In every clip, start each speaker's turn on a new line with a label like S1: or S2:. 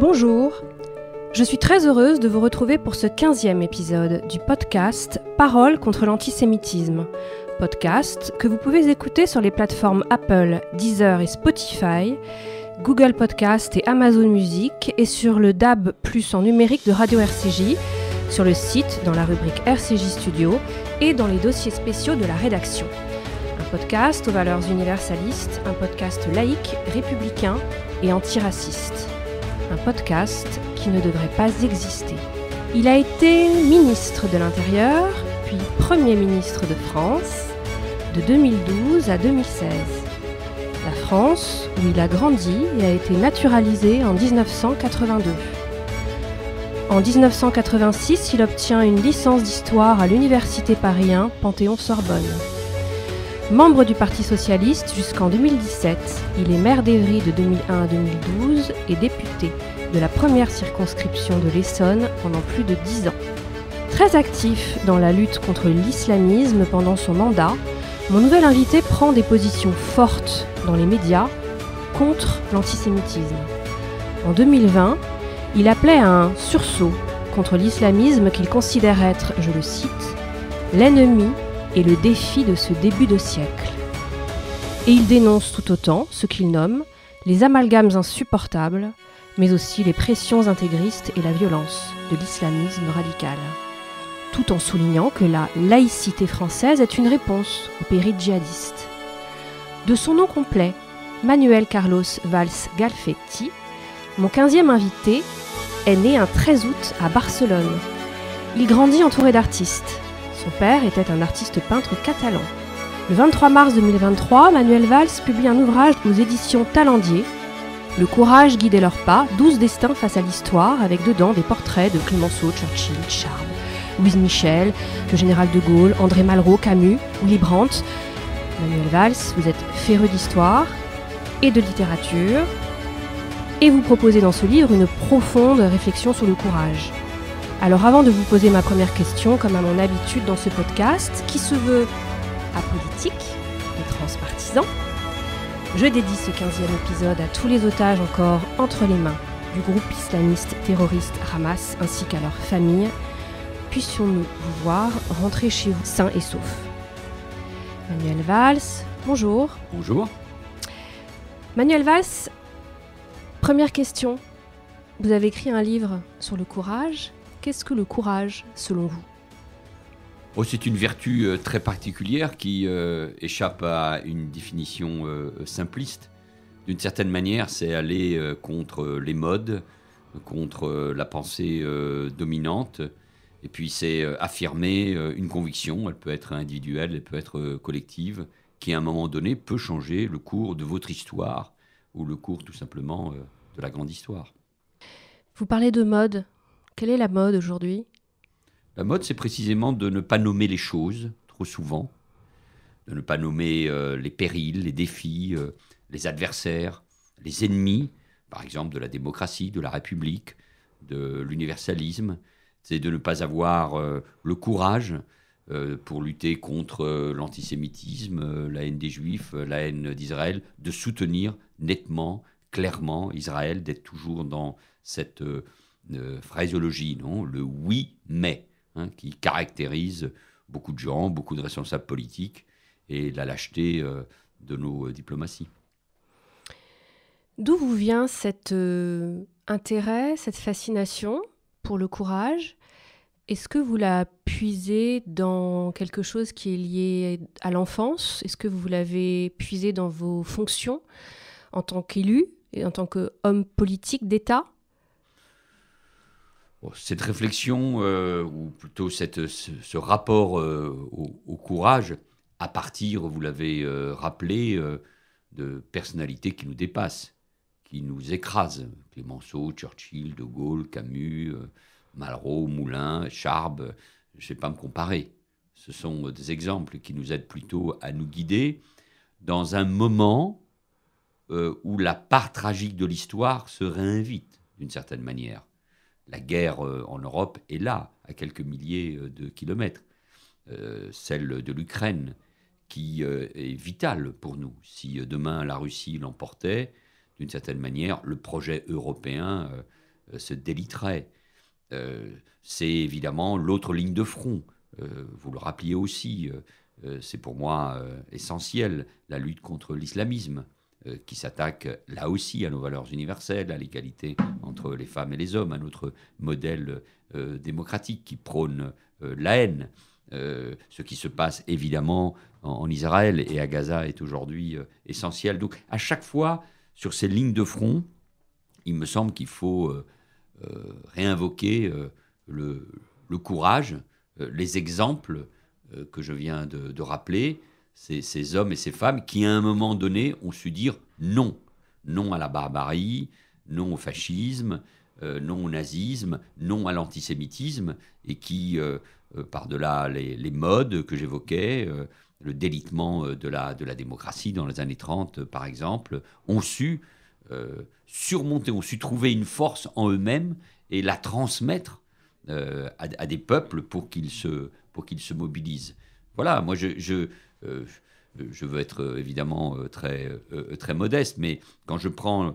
S1: Bonjour, je suis très heureuse de vous retrouver pour ce 15e épisode du podcast Parole contre l'antisémitisme, podcast que vous pouvez écouter sur les plateformes Apple, Deezer et Spotify, Google Podcast et Amazon Music et sur le DAB plus en numérique de Radio RCJ, sur le site dans la rubrique RCJ Studio et dans les dossiers spéciaux de la rédaction Un podcast aux valeurs universalistes, un podcast laïque, républicain et antiraciste un podcast qui ne devrait pas exister. Il a été ministre de l'Intérieur, puis Premier ministre de France, de 2012 à 2016. La France, où il a grandi et a été naturalisé en 1982. En 1986, il obtient une licence d'histoire à l'Université Paris Panthéon-Sorbonne. Membre du Parti socialiste jusqu'en 2017, il est maire d'Evry de 2001 à 2012 et député de la première circonscription de l'Essonne pendant plus de 10 ans. Très actif dans la lutte contre l'islamisme pendant son mandat, mon nouvel invité prend des positions fortes dans les médias contre l'antisémitisme. En 2020, il appelait à un sursaut contre l'islamisme qu'il considère être, je le cite, l'ennemi et le défi de ce début de siècle. Et il dénonce tout autant ce qu'il nomme les amalgames insupportables, mais aussi les pressions intégristes et la violence de l'islamisme radical, tout en soulignant que la laïcité française est une réponse au péril djihadiste. De son nom complet, Manuel Carlos Valls Galfetti, mon 15e invité, est né un 13 août à Barcelone. Il grandit entouré d'artistes, son père était un artiste peintre catalan. Le 23 mars 2023, Manuel Valls publie un ouvrage aux éditions Talendier, Le courage guidait leurs pas, douze destins face à l'histoire, avec dedans des portraits de Clemenceau, Churchill, Charles, Louise Michel, le général de Gaulle, André Malraux, Camus, Willy Brandt. Manuel Valls, vous êtes féreux d'histoire et de littérature, et vous proposez dans ce livre une profonde réflexion sur le courage. Alors avant de vous poser ma première question, comme à mon habitude dans ce podcast, qui se veut apolitique et transpartisan, je dédie ce 15e épisode à tous les otages encore entre les mains du groupe islamiste terroriste Hamas ainsi qu'à leurs familles. Puissions-nous vous voir rentrer chez vous sains et saufs. Manuel Valls, bonjour. Bonjour. Manuel Valls, première question. Vous avez écrit un livre sur le courage Qu'est-ce que le courage, selon vous
S2: oh, C'est une vertu euh, très particulière qui euh, échappe à une définition euh, simpliste. D'une certaine manière, c'est aller contre les modes, contre la pensée dominante. Et puis c'est affirmer une conviction, elle peut être individuelle, elle peut être collective, qui à un moment donné peut changer le cours de votre histoire ou le cours tout simplement de la grande histoire.
S1: Vous parlez de mode, quelle est la mode aujourd'hui
S2: La mode, c'est précisément de ne pas nommer les choses trop souvent, de ne pas nommer euh, les périls, les défis, euh, les adversaires, les ennemis, par exemple de la démocratie, de la République, de l'universalisme. C'est de ne pas avoir euh, le courage pour lutter contre l'antisémitisme, la haine des juifs, la haine d'Israël, de soutenir nettement, clairement Israël, d'être toujours dans cette euh, phraseologie, non le oui mais, hein, qui caractérise beaucoup de gens, beaucoup de responsables politiques et la lâcheté euh, de nos euh, diplomaties.
S1: D'où vous vient cet euh, intérêt, cette fascination pour le courage Est-ce que vous la puisez dans quelque chose qui est lié à l'enfance Est-ce que vous l'avez puisé dans vos fonctions en tant qu'élu et en tant qu'homme politique d'État
S2: cette réflexion, euh, ou plutôt ce, rapport euh, au, courage, à partir, vous l'avez euh, rappelé, de personnalités qui nous dépassent, qui nous écrasent. Clémenceau, Churchill, De Gaulle, Camus, Malraux, Moulin, Charbes, je ne vais pas me comparer. Ce sont des exemples qui nous aident plutôt à nous guider dans un moment où la part tragique de l'histoire se réinvite d'une certaine manière la guerre euh, en Europe est là, à quelques milliers euh, de kilomètres. Euh, celle de l'Ukraine, qui est vitale pour nous. Si demain la Russie l'emportait, d'une certaine manière, le projet européen se déliterait. c'est évidemment l'autre ligne de front. vous le rappeliez aussi, c'est pour moi essentiel, la lutte contre l'islamisme. Euh, qui s'attaque là aussi à nos valeurs universelles, à l'égalité entre les femmes et les hommes, à notre modèle euh, démocratique qui prône euh, la haine. ce qui se passe évidemment en, Israël et à Gaza est aujourd'hui essentiel. Donc à chaque fois, sur ces lignes de front, il me semble qu'il faut réinvoquer le, courage, les exemples que je viens de rappeler, ces, hommes et ces femmes qui, à un moment donné, ont su dire non. Non à la barbarie, non au fascisme, euh, non au nazisme, non à l'antisémitisme, et qui, euh, euh, par-delà les, modes que j'évoquais, le délitement de la, de la démocratie dans les années 30, par exemple, ont su surmonter, ont su trouver une force en eux-mêmes et la transmettre à, à, des peuples pour qu'ils se, pour qu'ils se mobilisent. Voilà, moi je, je euh, je veux être euh, évidemment euh, très, très modeste, mais quand je prends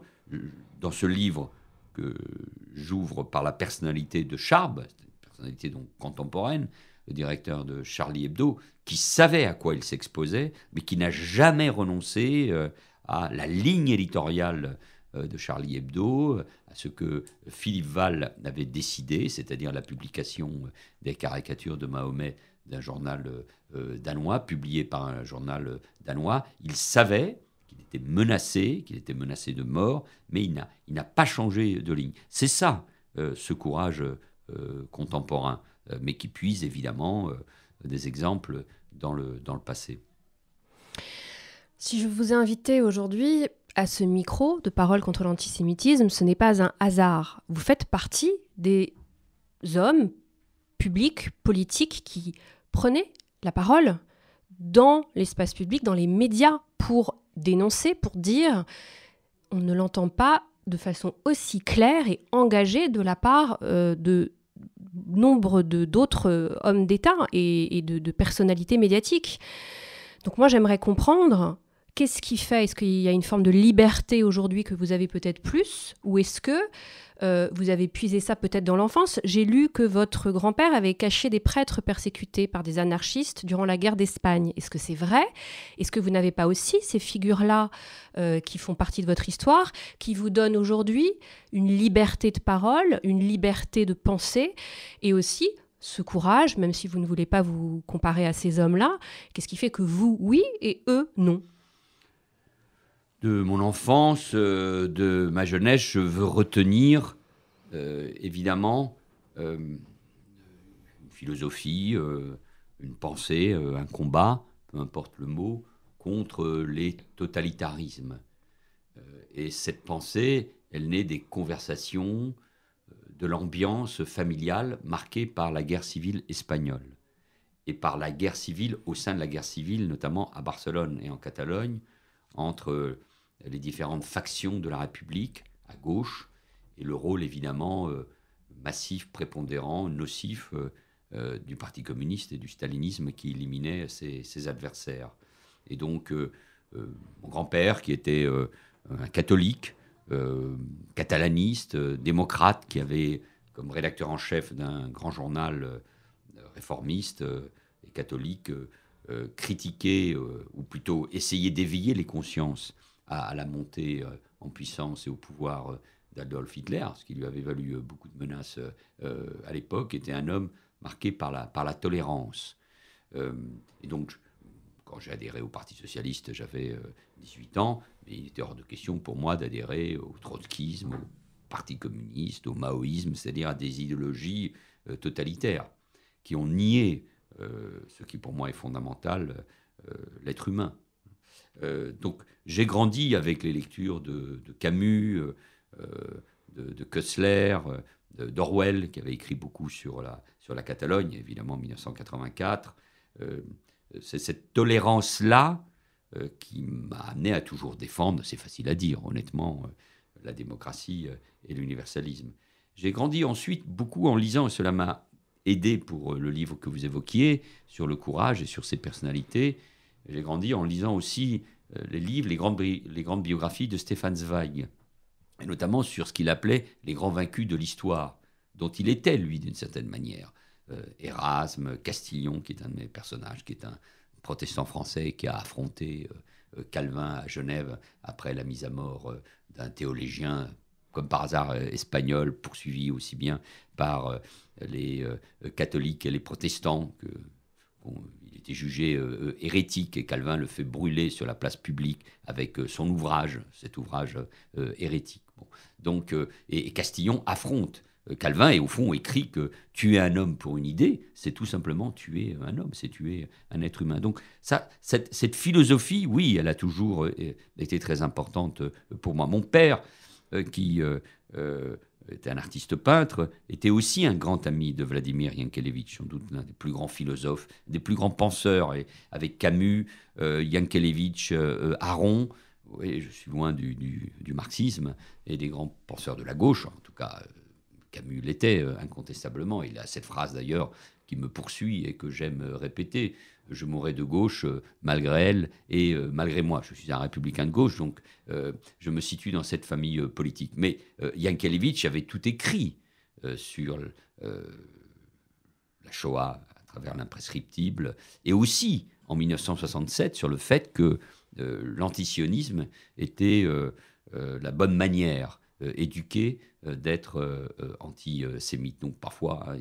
S2: dans ce livre que j'ouvre par la personnalité de Charb, personnalité donc contemporaine, le directeur de Charlie Hebdo, qui savait à quoi il s'exposait, mais qui n'a jamais renoncé à la ligne éditoriale de Charlie Hebdo, à ce que Philippe Val avait décidé, c'est-à-dire la publication des caricatures de Mahomet d'un journal euh, euh, danois, publié par un journal euh, danois. Il savait qu'il était menacé, qu'il était menacé de mort, mais il n'a pas changé de ligne. C'est ça, ce courage contemporain, mais qui puise évidemment des exemples dans le, dans le passé.
S1: Si je vous ai invité aujourd'hui à ce micro de parole contre l'antisémitisme, ce n'est pas un hasard. Vous faites partie des hommes publics, politiques qui prenez la parole dans l'espace public, dans les médias, pour dénoncer, pour dire, on ne l'entend pas de façon aussi claire et engagée de la part euh, de nombre d'autres euh, hommes d'État et, de, de, personnalités médiatiques. Donc moi, j'aimerais comprendre qu'est-ce qui fait Est-ce qu'il y a une forme de liberté aujourd'hui que vous avez peut-être plus Ou est-ce que euh, vous avez puisé ça peut-être dans l'enfance. J'ai lu que votre grand-père avait caché des prêtres persécutés par des anarchistes durant la guerre d'Espagne. Est-ce que c'est vrai Est-ce que vous n'avez pas aussi ces figures-là euh, qui font partie de votre histoire, qui vous donnent aujourd'hui une liberté de parole, une liberté de pensée et aussi ce courage, même si vous ne voulez pas vous comparer à ces hommes-là Qu'est-ce qui fait que vous, oui, et eux, non
S2: de mon enfance, euh, de ma jeunesse, je veux retenir, euh, évidemment, euh, une philosophie, une pensée, un combat, peu importe le mot, contre les totalitarismes. et cette pensée, elle naît des conversations, de l'ambiance familiale marquée par la guerre civile espagnole et par la guerre civile au sein de la guerre civile, notamment à Barcelone et en Catalogne, entre les différentes factions de la République à gauche et le rôle évidemment euh, massif, prépondérant, nocif euh, euh, du Parti communiste et du stalinisme qui éliminait ses, adversaires. Et donc, mon grand-père, qui était un catholique, catalaniste, démocrate, qui avait comme rédacteur en chef d'un grand journal réformiste et catholique, critiqué, ou plutôt essayé d'éveiller les consciences à, la montée euh, en puissance et au pouvoir euh, d'Adolf Hitler, ce qui lui avait valu euh, beaucoup de menaces à l'époque, était un homme marqué par la, par la tolérance. et donc, quand j'ai adhéré au Parti socialiste, j'avais 18 ans, mais il était hors de question pour moi d'adhérer au trotskisme, au Parti communiste, au maoïsme, c'est-à-dire à des idéologies totalitaires qui ont nié ce qui pour moi est fondamental, l'être humain. Euh, donc j'ai grandi avec les lectures de, Camus, euh, euh, de, de Kessler, d'Orwell, qui avait écrit beaucoup sur la, Catalogne, évidemment 1984. c'est cette tolérance-là qui m'a amené à toujours défendre, c'est facile à dire honnêtement, la démocratie et l'universalisme. J'ai grandi ensuite beaucoup en lisant, et cela m'a aidé pour le livre que vous évoquiez, sur le courage et sur ses personnalités, j'ai grandi en lisant aussi euh, les livres, les grandes, biographies de Stéphane Zweig, et notamment sur ce qu'il appelait les grands vaincus de l'histoire, dont il était, lui, d'une certaine manière. Euh, Erasme, Castillon, qui est un de mes personnages, qui est un protestant français qui a affronté euh, Calvin à Genève après la mise à mort d'un théologien, comme par hasard espagnol, poursuivi aussi bien par les catholiques et les protestants que était jugé euh, euh, hérétique et Calvin le fait brûler sur la place publique avec euh, son ouvrage, cet ouvrage hérétique. Donc, et, Castillon affronte. Calvin et au fond écrit que tuer un homme pour une idée, c'est tout simplement tuer un homme, c'est tuer un être humain. Donc ça, cette, philosophie, oui, elle a toujours été très importante pour moi. Mon père, qui était un artiste peintre, était aussi un grand ami de Vladimir Yankelevitch, sans doute l'un des plus grands philosophes, des plus grands penseurs, et avec Camus, euh, Yankelevitch, euh, euh, Aron. je suis loin du, marxisme et des grands penseurs de la gauche, en tout cas. Euh, Camus l'était incontestablement. Il a cette phrase d'ailleurs qui me poursuit et que j'aime répéter je mourrai de gauche euh, malgré elle et euh, malgré moi. Je suis un républicain de gauche, donc euh, je me situe dans cette famille politique. Mais Yankelevitch avait tout écrit sur la Shoah à travers l'imprescriptible, et aussi en 1967 sur le fait que l'antisionisme était la bonne manière éduquée d'être antisémite. Donc parfois, hein,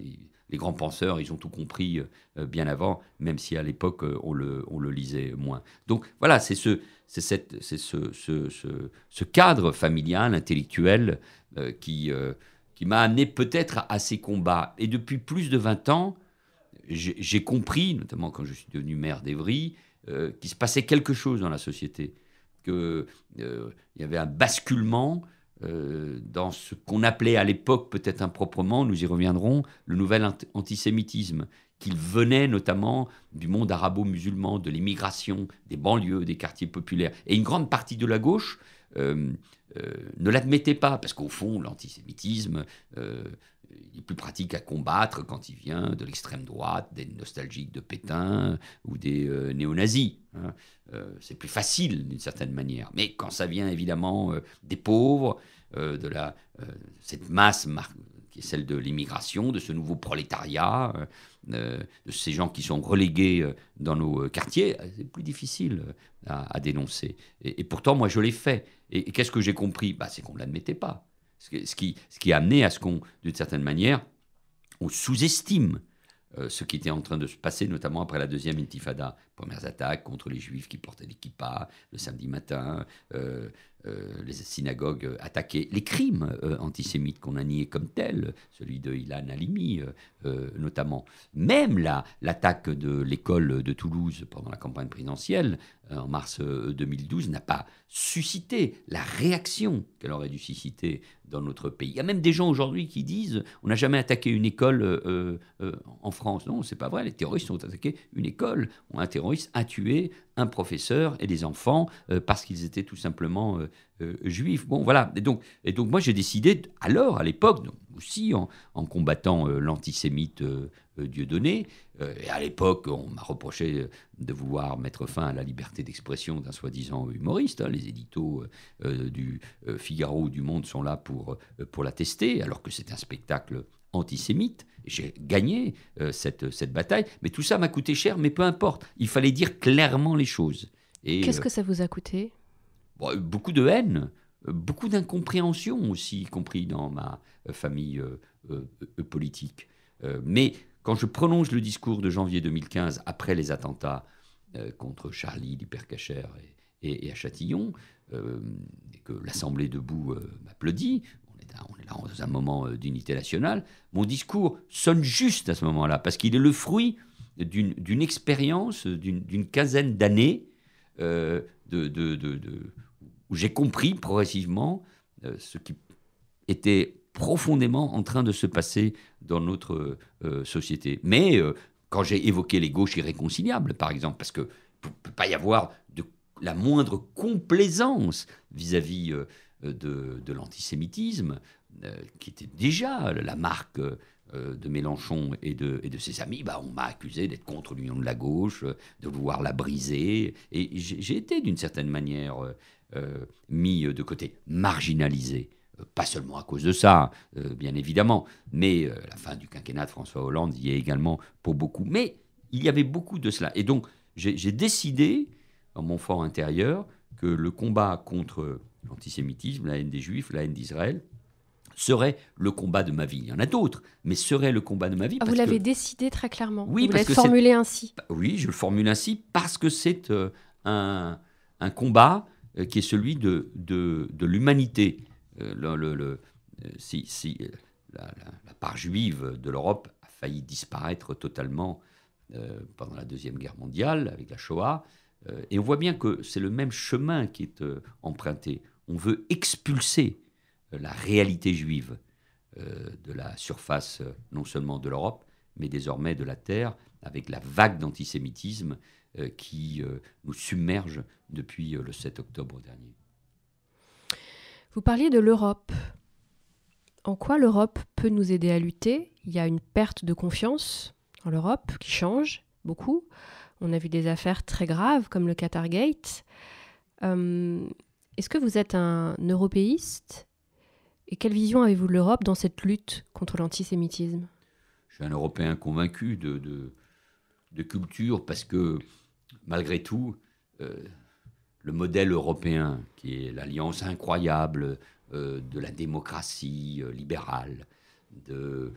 S2: les grands penseurs, ils ont tout compris euh, euh, bien avant, même si à l'époque, euh, on le, lisait moins. Donc voilà, c'est ce, ce, cadre familial, intellectuel, qui, qui m'a amené peut-être à ces combats. Et depuis plus de 20 ans, j'ai compris, notamment quand je suis devenu maire d'Evry, qu'il se passait quelque chose dans la société, qu'il il y avait un basculement euh, dans ce qu'on appelait à l'époque, peut-être improprement, nous y reviendrons, le nouvel antisémitisme, qu'il venait notamment du monde arabo-musulman, de l'immigration, des banlieues, des quartiers populaires. Et une grande partie de la gauche euh, euh, ne l'admettait pas, parce qu'au fond, l'antisémitisme, il est plus pratique à combattre quand il vient de l'extrême droite, des nostalgiques de Pétain ou des euh, néo-nazis. Hein. Euh, c'est plus facile d'une certaine manière. Mais quand ça vient évidemment euh, des pauvres, de la, cette masse qui est celle de l'immigration, de ce nouveau prolétariat, de ces gens qui sont relégués dans nos quartiers, c'est plus difficile à, dénoncer. Et, pourtant, moi, je l'ai fait. Et, qu'est-ce que j'ai compris bah, C'est qu'on ne l'admettait pas. Ce qui, ce qui a amené à ce qu'on, d'une certaine manière, on sous-estime euh, ce qui était en train de se passer, notamment après la deuxième intifada. Premières attaques contre les juifs qui portaient des le samedi matin, euh, euh, les synagogues attaquées, les crimes antisémites qu'on a niés comme tels, celui de Ilan Halimi, euh, notamment. Même l'attaque de l'école de Toulouse pendant la campagne présidentielle euh, en mars 2012 euh, n'a pas suscité la réaction qu'elle aurait dû susciter dans notre pays. Il y a même des gens aujourd'hui qui disent on n'a jamais attaqué une école en France. Non, c'est pas vrai. Les terroristes ont attaqué une école. Un terroriste a tué un professeur et des enfants parce qu'ils étaient tout simplement euh, juif. Bon, voilà. Et donc, et donc moi, j'ai décidé, alors, à l'époque, aussi en, combattant euh, l'antisémite euh, Dieudonné, et à l'époque, on m'a reproché de vouloir mettre fin à la liberté d'expression d'un soi-disant humoriste. Hein. Les éditos du Figaro ou du Monde sont là pour, pour l'attester, alors que c'est un spectacle antisémite. J'ai gagné cette, cette bataille, mais tout ça m'a coûté cher, mais peu importe. Il fallait dire clairement les choses. Qu'est-ce que ça
S1: vous a coûté
S2: euh, beaucoup de haine, euh, beaucoup
S1: d'incompréhension
S2: aussi, y compris dans ma euh, famille politique. mais quand je prononce le discours de janvier 2015 après les attentats contre Charlie, l'hypercachère et, et, et, à Châtillon, et que l'Assemblée debout m'applaudit, on est là dans un moment d'unité nationale, mon discours sonne juste à ce moment-là, parce qu'il est le fruit d'une expérience d'une quinzaine d'années de, de j'ai compris progressivement euh, ce qui était profondément en train de se passer dans notre euh, euh, société. Mais quand j'ai évoqué les gauches irréconciliables, par exemple, parce que ne peut pas y avoir de la moindre complaisance vis-à-vis de, de l'antisémitisme, qui était déjà la marque de Mélenchon et de, et de, ses amis, bah, on m'a accusé d'être contre l'union de la gauche, de vouloir la briser. Et j'ai été d'une certaine manière euh, mis euh, de côté, marginalisé. Euh, pas seulement à cause de ça, bien évidemment, mais la fin du quinquennat de François Hollande y est également pour beaucoup. Mais il y avait beaucoup de cela. Et donc, j'ai décidé, en mon fort intérieur, que le combat contre l'antisémitisme, la haine des juifs, la haine d'Israël, serait le combat de ma vie. Il y en a d'autres, mais serait le combat de ma vie. Ah, vous l'avez
S1: décidé très clairement. Oui, vous l'avez formulé ainsi.
S2: Bah oui, je le formule ainsi parce que c'est un, combat euh, qui est celui de, de, de l'humanité. Euh, euh, si, la, part juive de l'Europe a failli disparaître totalement pendant la Deuxième Guerre mondiale, avec la Shoah, et on voit bien que c'est le même chemin qui est emprunté. On veut expulser la réalité juive de la surface non seulement de l'Europe, mais désormais de la Terre, avec la vague d'antisémitisme euh, qui euh, nous submerge depuis euh, le 7 octobre dernier.
S1: Vous parliez de l'Europe. En quoi l'Europe peut nous aider à lutter Il y a une perte de confiance en l'Europe qui change beaucoup. On a vu des affaires très graves comme le Qatar Gate. Est-ce que vous êtes un européiste Et quelle vision avez-vous de l'Europe dans cette lutte contre l'antisémitisme
S2: Je suis un Européen convaincu de, de culture parce que malgré tout, euh, le modèle européen, qui est l'alliance incroyable euh, de la démocratie euh, libérale, de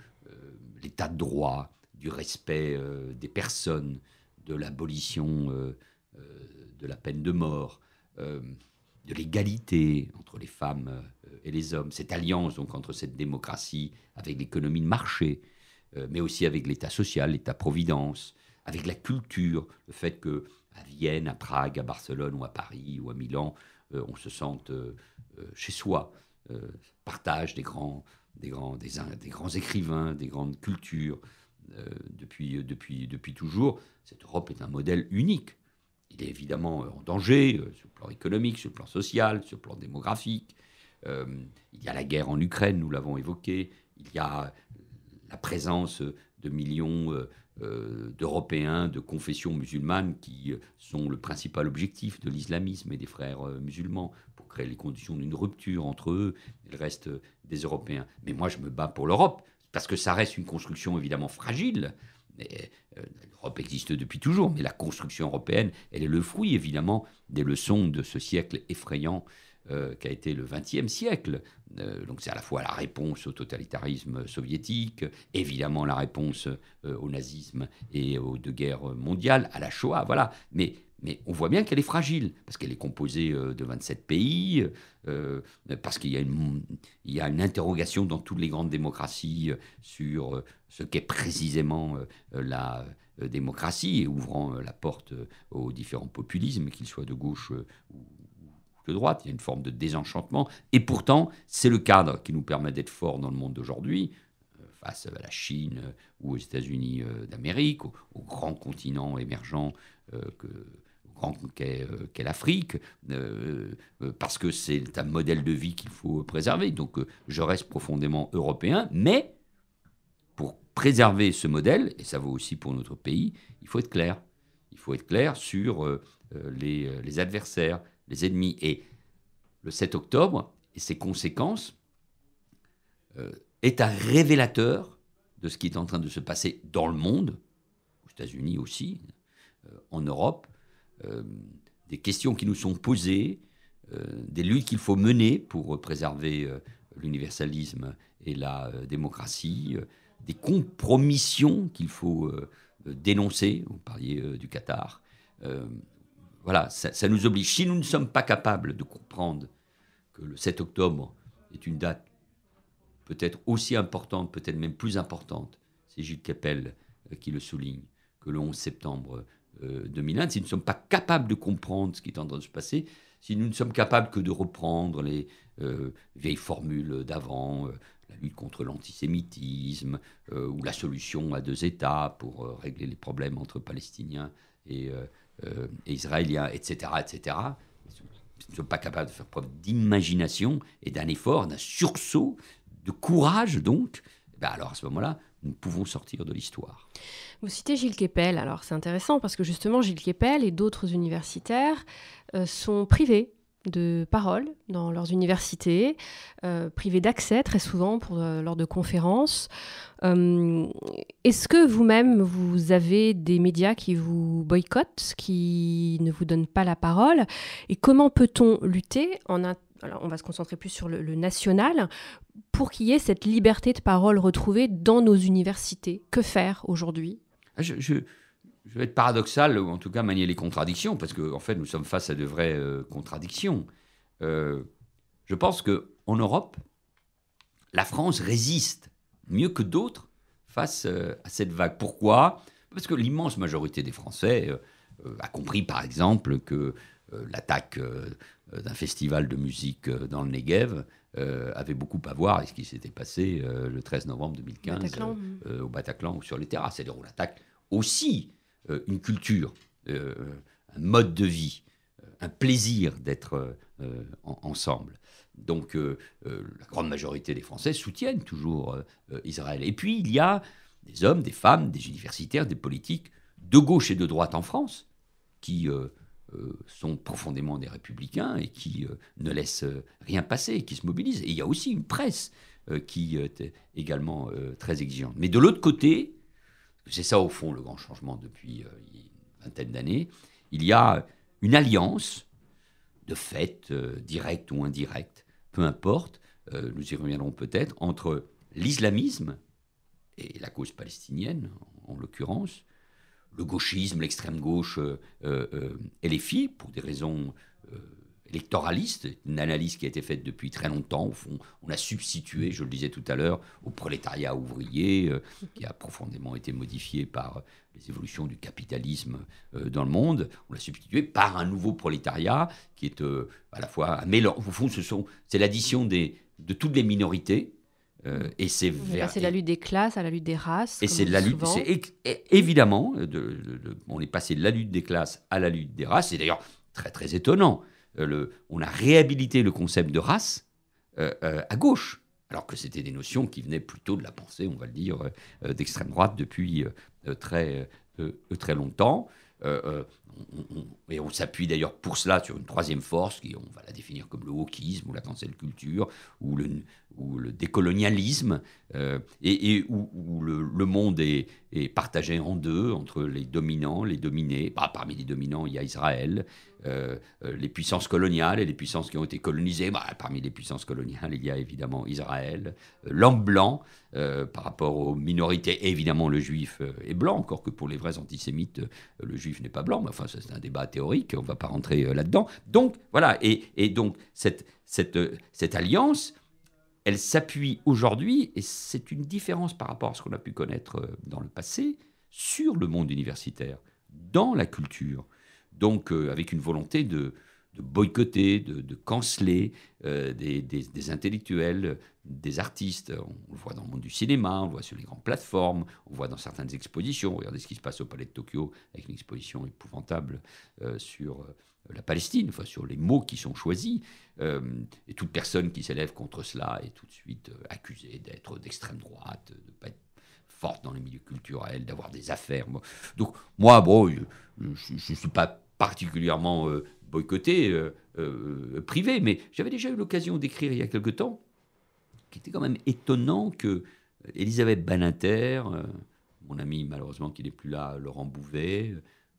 S2: l'état de droit, du respect des personnes, de l'abolition de la peine de mort, de l'égalité entre les femmes et les hommes, cette alliance donc entre cette démocratie avec l'économie de marché, mais aussi avec l'État social, l'État providence, avec la culture, le fait que à Vienne, à Prague, à Barcelone ou à Paris ou à Milan, euh, on se sente euh, euh, chez soi, partage des grands, des grands, des, des grands écrivains, des grandes cultures depuis, depuis, depuis toujours. Cette Europe est un modèle unique. Il est évidemment en danger sur le plan économique, sur le plan social, sur le plan démographique. il y a la guerre en Ukraine, nous l'avons évoqué. Il y a la présence de millions euh, d'Européens de confession musulmane qui euh, sont le principal objectif de l'islamisme et des frères euh, musulmans pour créer les conditions d'une rupture entre eux et le reste des Européens. Mais moi, je me bats pour l'Europe parce que ça reste une construction évidemment fragile. L'Europe existe depuis toujours, mais la construction européenne, elle est le fruit évidemment des leçons de ce siècle effrayant qu'a euh, qui été le XXe siècle. Euh, donc c'est à la fois la réponse au totalitarisme soviétique, évidemment la réponse euh, au nazisme et aux deux guerres mondiales, à la Shoah, voilà. Mais, mais on voit bien qu'elle est fragile, parce qu'elle est composée de 27 pays, parce qu'il y, a une, y une interrogation dans toutes les grandes démocraties sur ce qu'est précisément la démocratie, et ouvrant la porte aux différents populismes, qu'ils soient de gauche ou droite, il y a une forme de désenchantement. Et pourtant, c'est le cadre qui nous permet d'être fort dans le monde d'aujourd'hui, euh, face à la Chine euh, ou aux États-Unis euh, d'Amérique, aux grands grand continent émergent qu'est l'Afrique, parce que c'est un modèle de vie qu'il faut préserver. Donc je reste profondément européen, mais pour préserver ce modèle, et ça vaut aussi pour notre pays, il faut être clair. Il faut être clair sur les adversaires, les ennemis. Et le 7 octobre et ses conséquences euh, est un révélateur de ce qui est en train de se passer dans le monde, aux États-Unis aussi, euh, en Europe, euh, des questions qui nous sont posées, des luttes qu'il faut mener pour préserver l'universalisme et la démocratie, des compromissions qu'il faut dénoncer, vous parliez du Qatar, voilà, ça, nous oblige. Si nous ne sommes pas capables de comprendre que le 7 octobre est une date peut-être aussi importante, peut-être même plus importante, c'est Gilles Capel euh, qui le souligne, que le 11 septembre 2001, euh, si nous ne sommes pas capables de comprendre ce qui est en train de se passer, si nous ne sommes capables que de reprendre les euh, vieilles formules d'avant, la lutte contre l'antisémitisme, ou la solution à deux États pour régler les problèmes entre Palestiniens et, euh, et israéliens, etc., etc., ne sont pas capables de faire preuve d'imagination et d'un effort, d'un sursaut, de courage donc, eh ben, alors à ce moment-là, nous pouvons sortir de l'histoire.
S1: Vous citez Gilles Kepel, alors c'est intéressant parce que justement Gilles Kepel et d'autres universitaires euh, sont privés de parole dans leurs universités, euh, privées d'accès très souvent pour, euh, lors de conférences. Euh, est-ce que vous-même, vous avez des médias qui vous boycottent, qui ne vous donnent pas la parole Et comment peut-on lutter en on va se concentrer plus sur le, national, pour qu'il y ait cette liberté de parole retrouvée dans nos universités. Que faire aujourd'hui ah,
S2: je je vais être paradoxal, ou en tout cas manier les contradictions, parce qu'en en fait, nous sommes face à de vraies euh, contradictions. Euh, je pense que Europe, la France résiste mieux que d'autres face euh, à cette vague. Pourquoi Parce que l'immense majorité des Français a compris, par exemple, que l'attaque d'un festival de musique dans le Negev avait beaucoup à voir avec ce qui s'était passé le 13 novembre 2015 au Bataclan ou sur les terrasses. C'est-à-dire, l'attaque aussi euh, une culture, euh, un mode de vie, euh, un plaisir d'être ensemble. Donc la grande majorité des Français soutiennent toujours Israël. Et puis il y a des hommes, des femmes, des universitaires, des politiques de gauche et de droite en France qui sont profondément des républicains et qui ne laissent rien passer, qui se mobilisent. Et il y a aussi une presse qui est également très exigeante. Mais de l'autre côté, c'est ça au fond le grand changement depuis euh, une vingtaine d'années, il y a une alliance de fait, euh, directe ou indirecte, peu importe, euh, nous y reviendrons peut-être, entre l'islamisme et la cause palestinienne en, l'occurrence, le gauchisme, l'extrême gauche et les filles, pour des raisons électoraliste, une analyse qui a été faite depuis très longtemps. Au fond, on a substitué, je le disais tout à l'heure, au prolétariat ouvrier, euh, qui a profondément été modifié par euh, les évolutions du capitalisme euh, dans le monde. On l'a substitué par un nouveau prolétariat qui est à la fois un mélange. Au fond, ce sont, c'est l'addition des, de toutes les minorités. et c'est vers... C'est la
S1: lutte des classes à la lutte des races. Et c'est la lutte.
S2: évidemment, de, on est passé de la lutte des classes à la lutte des races. C'est d'ailleurs très très étonnant euh, on a réhabilité le concept de race euh, euh, à gauche, alors que c'était des notions qui venaient plutôt de la pensée, on va le dire, d'extrême droite depuis très, très longtemps. et on s'appuie d'ailleurs pour cela sur une troisième force, qui on va la définir comme le wokisme ou la cancel culture ou le, décolonialisme, et, où, le, monde est, partagé en deux, entre les dominants, les dominés. Bah, parmi les dominants, il y a Israël, euh, euh, les puissances coloniales et les puissances qui ont été colonisées. Bah, parmi les puissances coloniales, il y a évidemment Israël, euh, l'homme blanc par rapport aux minorités, évidemment le juif est blanc, encore que pour les vrais antisémites, le juif n'est pas blanc, mais enfin c'est un débat théorique, on ne va pas rentrer là-dedans. Donc voilà, et, donc cette alliance elle s'appuie aujourd'hui, et c'est une différence par rapport à ce qu'on a pu connaître dans le passé, sur le monde universitaire, dans la culture, donc euh, avec une volonté de, boycotter, de, de canceler euh, des, intellectuels, des artistes. On le voit dans le monde du cinéma, on le voit sur les grandes plateformes, on le voit dans certaines expositions. Regardez ce qui se passe au Palais de Tokyo avec une exposition épouvantable euh, sur la Palestine, enfin sur les mots qui sont choisis. et toute personne qui s'élève contre cela est tout de suite accusée d'être d'extrême droite, de ne pas être forte dans les milieux culturels, d'avoir des affaires. Donc moi, bon, je ne suis pas particulièrement euh, boycotté, euh, euh, privé, mais j'avais déjà eu l'occasion d'écrire il y a quelque temps, qu'il était quand même étonnant que Elisabeth Baninter, mon ami malheureusement qui n'est plus là, Laurent Bouvet,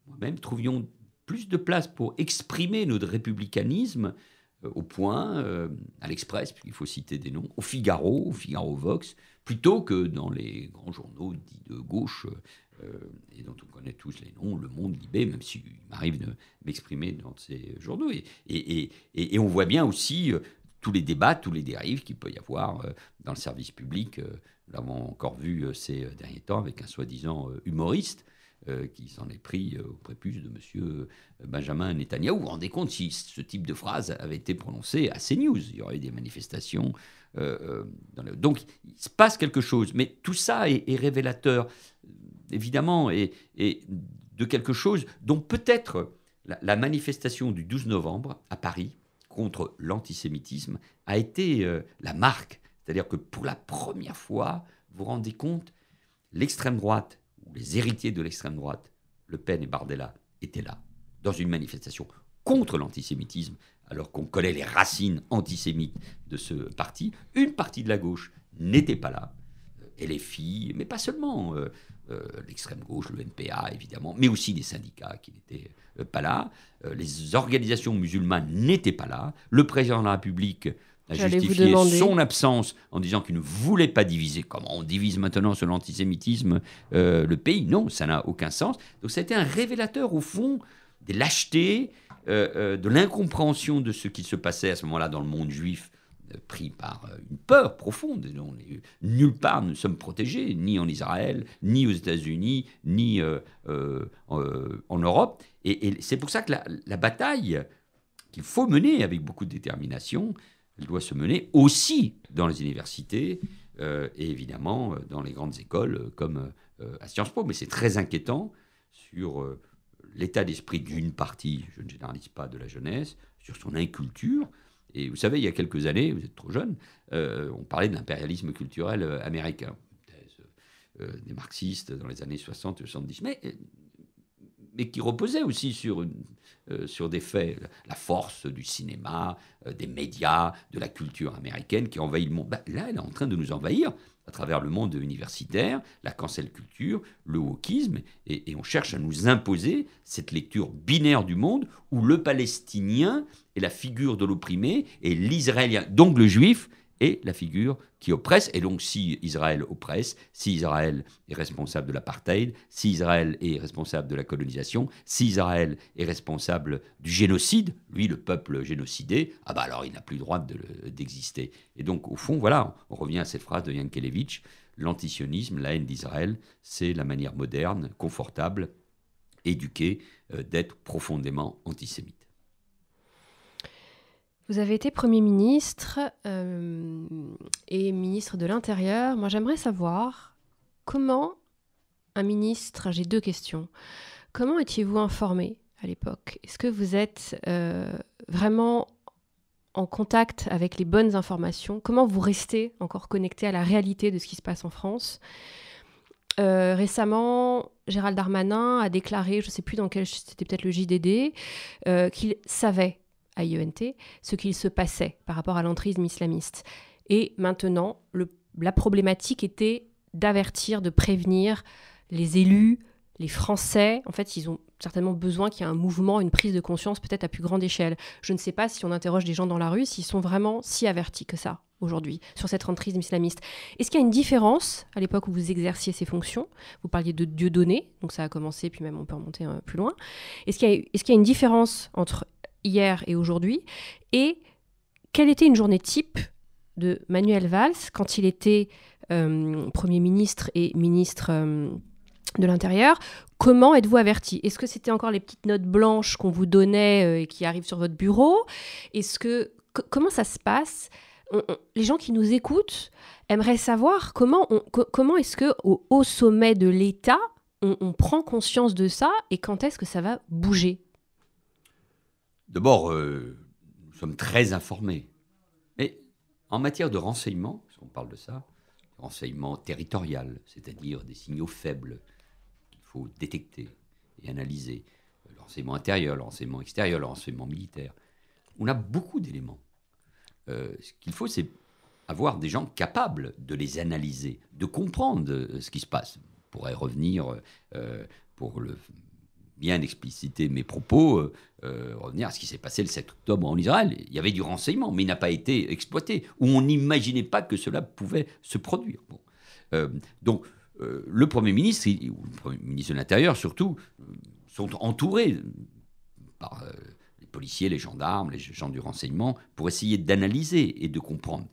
S2: moi-même, trouvions plus de place pour exprimer notre républicanisme au point, à l'Express, puisqu'il faut citer des noms, au Figaro, au Figaro Vox, plutôt que dans les grands journaux dits de gauche, euh, et dont on connaît tous les noms, Le Monde, Libé, même s'il m'arrive de m'exprimer dans ces journaux. Et, on voit bien aussi euh, tous les débats, tous les dérives qu'il peut y avoir euh, dans le service public. Nous l'avons encore vu ces derniers temps avec un soi-disant humoriste qui s'en est pris au prépuce de M. Benjamin Netanyahu. Vous vous rendez compte si ce type de phrase avait été prononcée à CNews Il y aurait eu des manifestations. dans Donc, il se passe quelque chose. Mais tout ça est révélateur évidemment, et, de quelque chose dont peut-être la, manifestation du 12 novembre à Paris contre l'antisémitisme a été euh, la marque. C'est-à-dire que pour la première fois, vous vous rendez compte, l'extrême droite, ou les héritiers de l'extrême droite, Le Pen et Bardella, étaient là, dans une manifestation contre l'antisémitisme, alors qu'on connaît les racines antisémites de ce parti. Une partie de la gauche n'était pas là. Et les filles, mais pas seulement. Euh, euh, l'extrême gauche, le NPA évidemment, mais aussi des syndicats qui n'étaient euh, pas là. Euh, les organisations musulmanes n'étaient pas là. Le président de la République a justifié son absence en disant qu'il ne voulait pas diviser. Comment on divise maintenant sur l'antisémitisme le pays Non, ça n'a aucun sens. Donc ça a été un révélateur au fond des lâchetés, de l'incompréhension de ce qui se passait à ce moment-là dans le monde juif pris par euh, une peur profonde. nulle part nous sommes protégés, ni en Israël, ni aux États-Unis, ni euh, euh, en Europe. Et, c'est pour ça que la, bataille qu'il faut mener avec beaucoup de détermination, elle doit se mener aussi dans les universités et évidemment dans les grandes écoles comme à Sciences Po. Mais c'est très inquiétant sur l'état d'esprit d'une partie, je ne généralise pas, de la jeunesse, sur son inculture et vous savez, il y a quelques années, vous êtes trop jeune, euh, on parlait de l'impérialisme culturel euh, américain, euh, des marxistes dans les années 60, 70, mais, mais qui reposait aussi sur, sur des faits, la force du cinéma, des médias, de la culture américaine qui envahit le monde. Ben, là, elle est en train de nous envahir à travers le monde universitaire, la cancel culture, le wokisme, et, et on cherche à nous imposer cette lecture binaire du monde où le Palestinien est la figure de l'opprimé et l'Israélien, donc le Juif, et la figure qui oppresse. Et donc, si Israël oppresse, si Israël est responsable de l'apartheid, si Israël est responsable de la colonisation, si Israël est responsable du génocide, lui, le peuple génocidé, ah bah alors il n'a plus le droit d'exister. et donc, au fond, voilà, on revient à cette phrase de Yankelevitch l'antisionisme, la haine d'Israël, c'est la manière moderne, confortable, éduquée euh, d'être profondément antisémite.
S1: Vous avez été Premier ministre euh, et ministre de l'Intérieur. Moi, j'aimerais savoir comment un ministre, j'ai deux questions, comment étiez-vous informé à l'époque Est-ce que vous êtes euh, vraiment en contact avec les bonnes informations Comment vous restez encore connecté à la réalité de ce qui se passe en France euh, récemment, Gérald Darmanin a déclaré, je ne sais plus dans quel, c'était peut-être le JDD, qu'il savait à ce qu'il se passait par rapport à l'entrisme islamiste. Et maintenant, le, la problématique était d'avertir, de prévenir les élus, les Français. En fait, ils ont certainement besoin qu'il y ait un mouvement, une prise de conscience peut-être à plus grande échelle. Je ne sais pas si on interroge des gens dans la rue, s'ils sont vraiment si avertis que ça aujourd'hui sur cette entrisme islamiste. Est-ce qu'il y a une différence à l'époque où vous exerciez ces fonctions Vous parliez de Dieu donné, donc ça a commencé, puis même on peut remonter euh, plus loin. Est-ce qu'il y, a une différence entre hier et aujourd'hui, et quelle était une journée type de Manuel Valls quand il était euh, Premier ministre et ministre euh, de l'Intérieur. Comment êtes-vous averti Est-ce que c'était encore les petites notes blanches qu'on vous donnait euh, et qui arrivent sur votre bureau Est-ce que comment ça se passe Les gens qui nous écoutent aimeraient savoir comment comment est-ce que au haut sommet de l'État on prend conscience de ça et quand est-ce que ça va bouger
S2: D'abord, euh, nous sommes très informés. Mais en matière de renseignement, parce on parle de ça, renseignement territorial, c'est-à-dire des signaux faibles qu'il faut détecter et analyser, euh, l'enseignement renseignement intérieur, le renseignement extérieur, renseignement militaire, on a beaucoup d'éléments. Euh, ce qu'il faut, c'est avoir des gens capables de les analyser, de comprendre ce qui se passe. On pourrait revenir pour le bien expliciter mes propos, euh, euh, revenir à ce qui s'est passé le 7 octobre en Israël. Il y avait du renseignement, mais il n'a pas été exploité, ou on n'imaginait pas que cela pouvait se produire. Euh, donc, le Premier ministre, ou le Premier ministre de l'Intérieur surtout, sont entourés par les policiers, les gendarmes, les gens du renseignement, pour essayer d'analyser et de comprendre.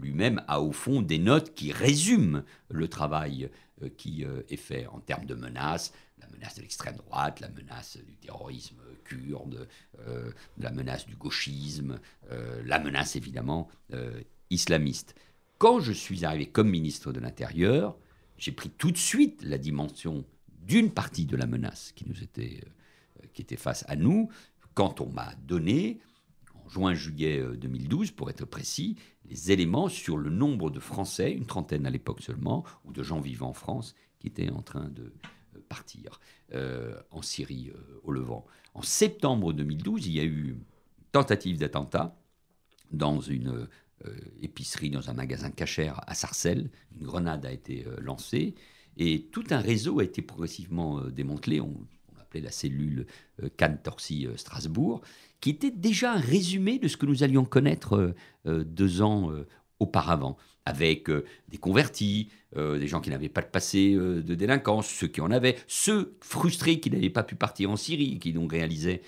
S2: Lui-même a au fond des notes qui résument le travail euh, qui euh, est fait en termes de menaces, la menace de l'extrême droite, la menace du terrorisme kurde, euh, la menace du gauchisme, la menace évidemment islamiste. Quand je suis arrivé comme ministre de l'Intérieur, j'ai pris tout de suite la dimension d'une partie de la menace qui nous était, qui était face à nous. Quand on m'a donné juin-juillet 2012, euh, pour être précis, les éléments sur le nombre de Français, une trentaine à l'époque seulement, ou de gens vivant en France, qui étaient en train de euh, partir euh, en Syrie, au Levant. En septembre 2012, il y a eu tentative d'attentat dans une épicerie, dans un magasin cachère à Sarcelles. Une grenade a été lancée et tout un réseau a été progressivement démantelé. On, on appelait la cellule Cannes-Torcy-Strasbourg qui était déjà un résumé de ce que nous allions connaître euh, euh, deux ans euh, auparavant, avec des convertis, des gens qui n'avaient pas de passé de délinquance, ceux qui en avaient, ceux frustrés qui n'avaient pas pu partir en Syrie, qui donc réalisaient,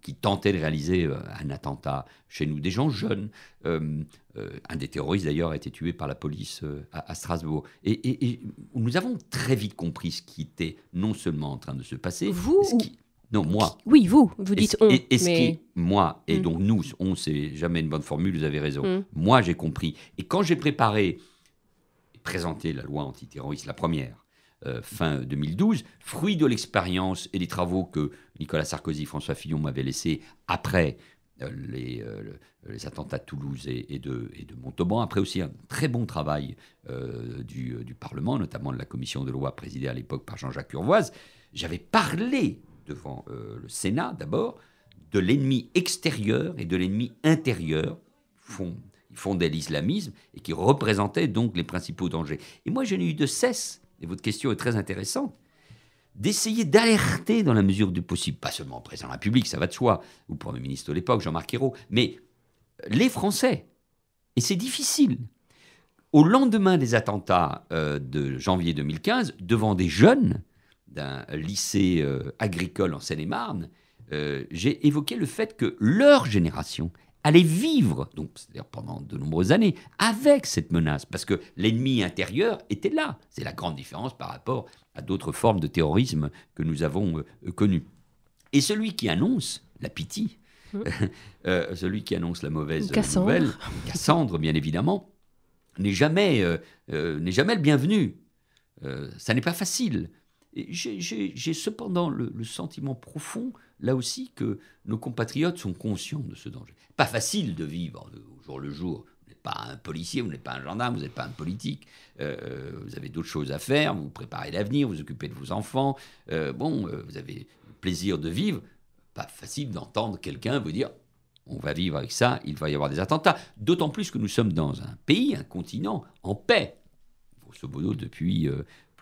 S2: qui tentaient de réaliser un attentat chez nous, des gens jeunes. un des terroristes d'ailleurs a été tué par la police à, Strasbourg. Et, nous avons très vite compris ce qui était non seulement en train de se passer. Vous ce qui... Non, moi. Oui, vous, vous dites on. mais... moi, et hmm. donc nous, on, c'est jamais une bonne formule, vous avez raison. Hmm. Moi, j'ai compris. Et quand j'ai préparé et présenté la loi antiterroriste, la première, euh, fin 2012, fruit de l'expérience et des travaux que Nicolas Sarkozy, François Fillon m'avaient laissés après euh, euh, les, attentats de Toulouse et, de, Montauban. Après aussi un très bon travail du, du Parlement, notamment de la commission de loi présidée à l'époque par Jean-Jacques Urvoise. J'avais parlé devant euh, le Sénat d'abord, de l'ennemi extérieur et de l'ennemi intérieur, fond, fondait l'islamisme et qui représentait donc les principaux dangers. Et moi, je n'ai eu de cesse, et votre question est très intéressante, d'essayer d'alerter dans la mesure du possible, pas seulement au président de la République, ça va de soi, ou le Premier ministre de l'époque, Jean-Marc Ayrault, mais les Français. Et c'est difficile. Au lendemain des attentats euh, de janvier 2015, devant des jeunes, d'un lycée euh, agricole en Seine-et-Marne, euh, j'ai évoqué le fait que leur génération allait vivre, donc c'est-à-dire pendant de nombreuses années, avec cette menace, parce que l'ennemi intérieur était là. C'est la grande différence par rapport à d'autres formes de terrorisme que nous avons euh, connues. Et celui qui annonce la pitié, mmh. celui qui annonce la mauvaise Cassandre. nouvelle, Cassandre bien évidemment, n'est jamais, n'est jamais le bienvenu. ça n'est pas facile. J'ai cependant le, sentiment profond, là aussi, que nos compatriotes sont conscients de ce danger. Pas facile de vivre au jour le jour. Vous n'êtes pas un policier, vous n'êtes pas un gendarme, vous n'êtes pas un politique. Euh, vous avez d'autres choses à faire, vous préparez l'avenir, vous occupez de vos enfants. Euh, bon, euh, vous avez le plaisir de vivre. Pas facile d'entendre quelqu'un vous dire on va vivre avec ça, il va y avoir des attentats. D'autant plus que nous sommes dans un pays, un continent en paix, grosso modo depuis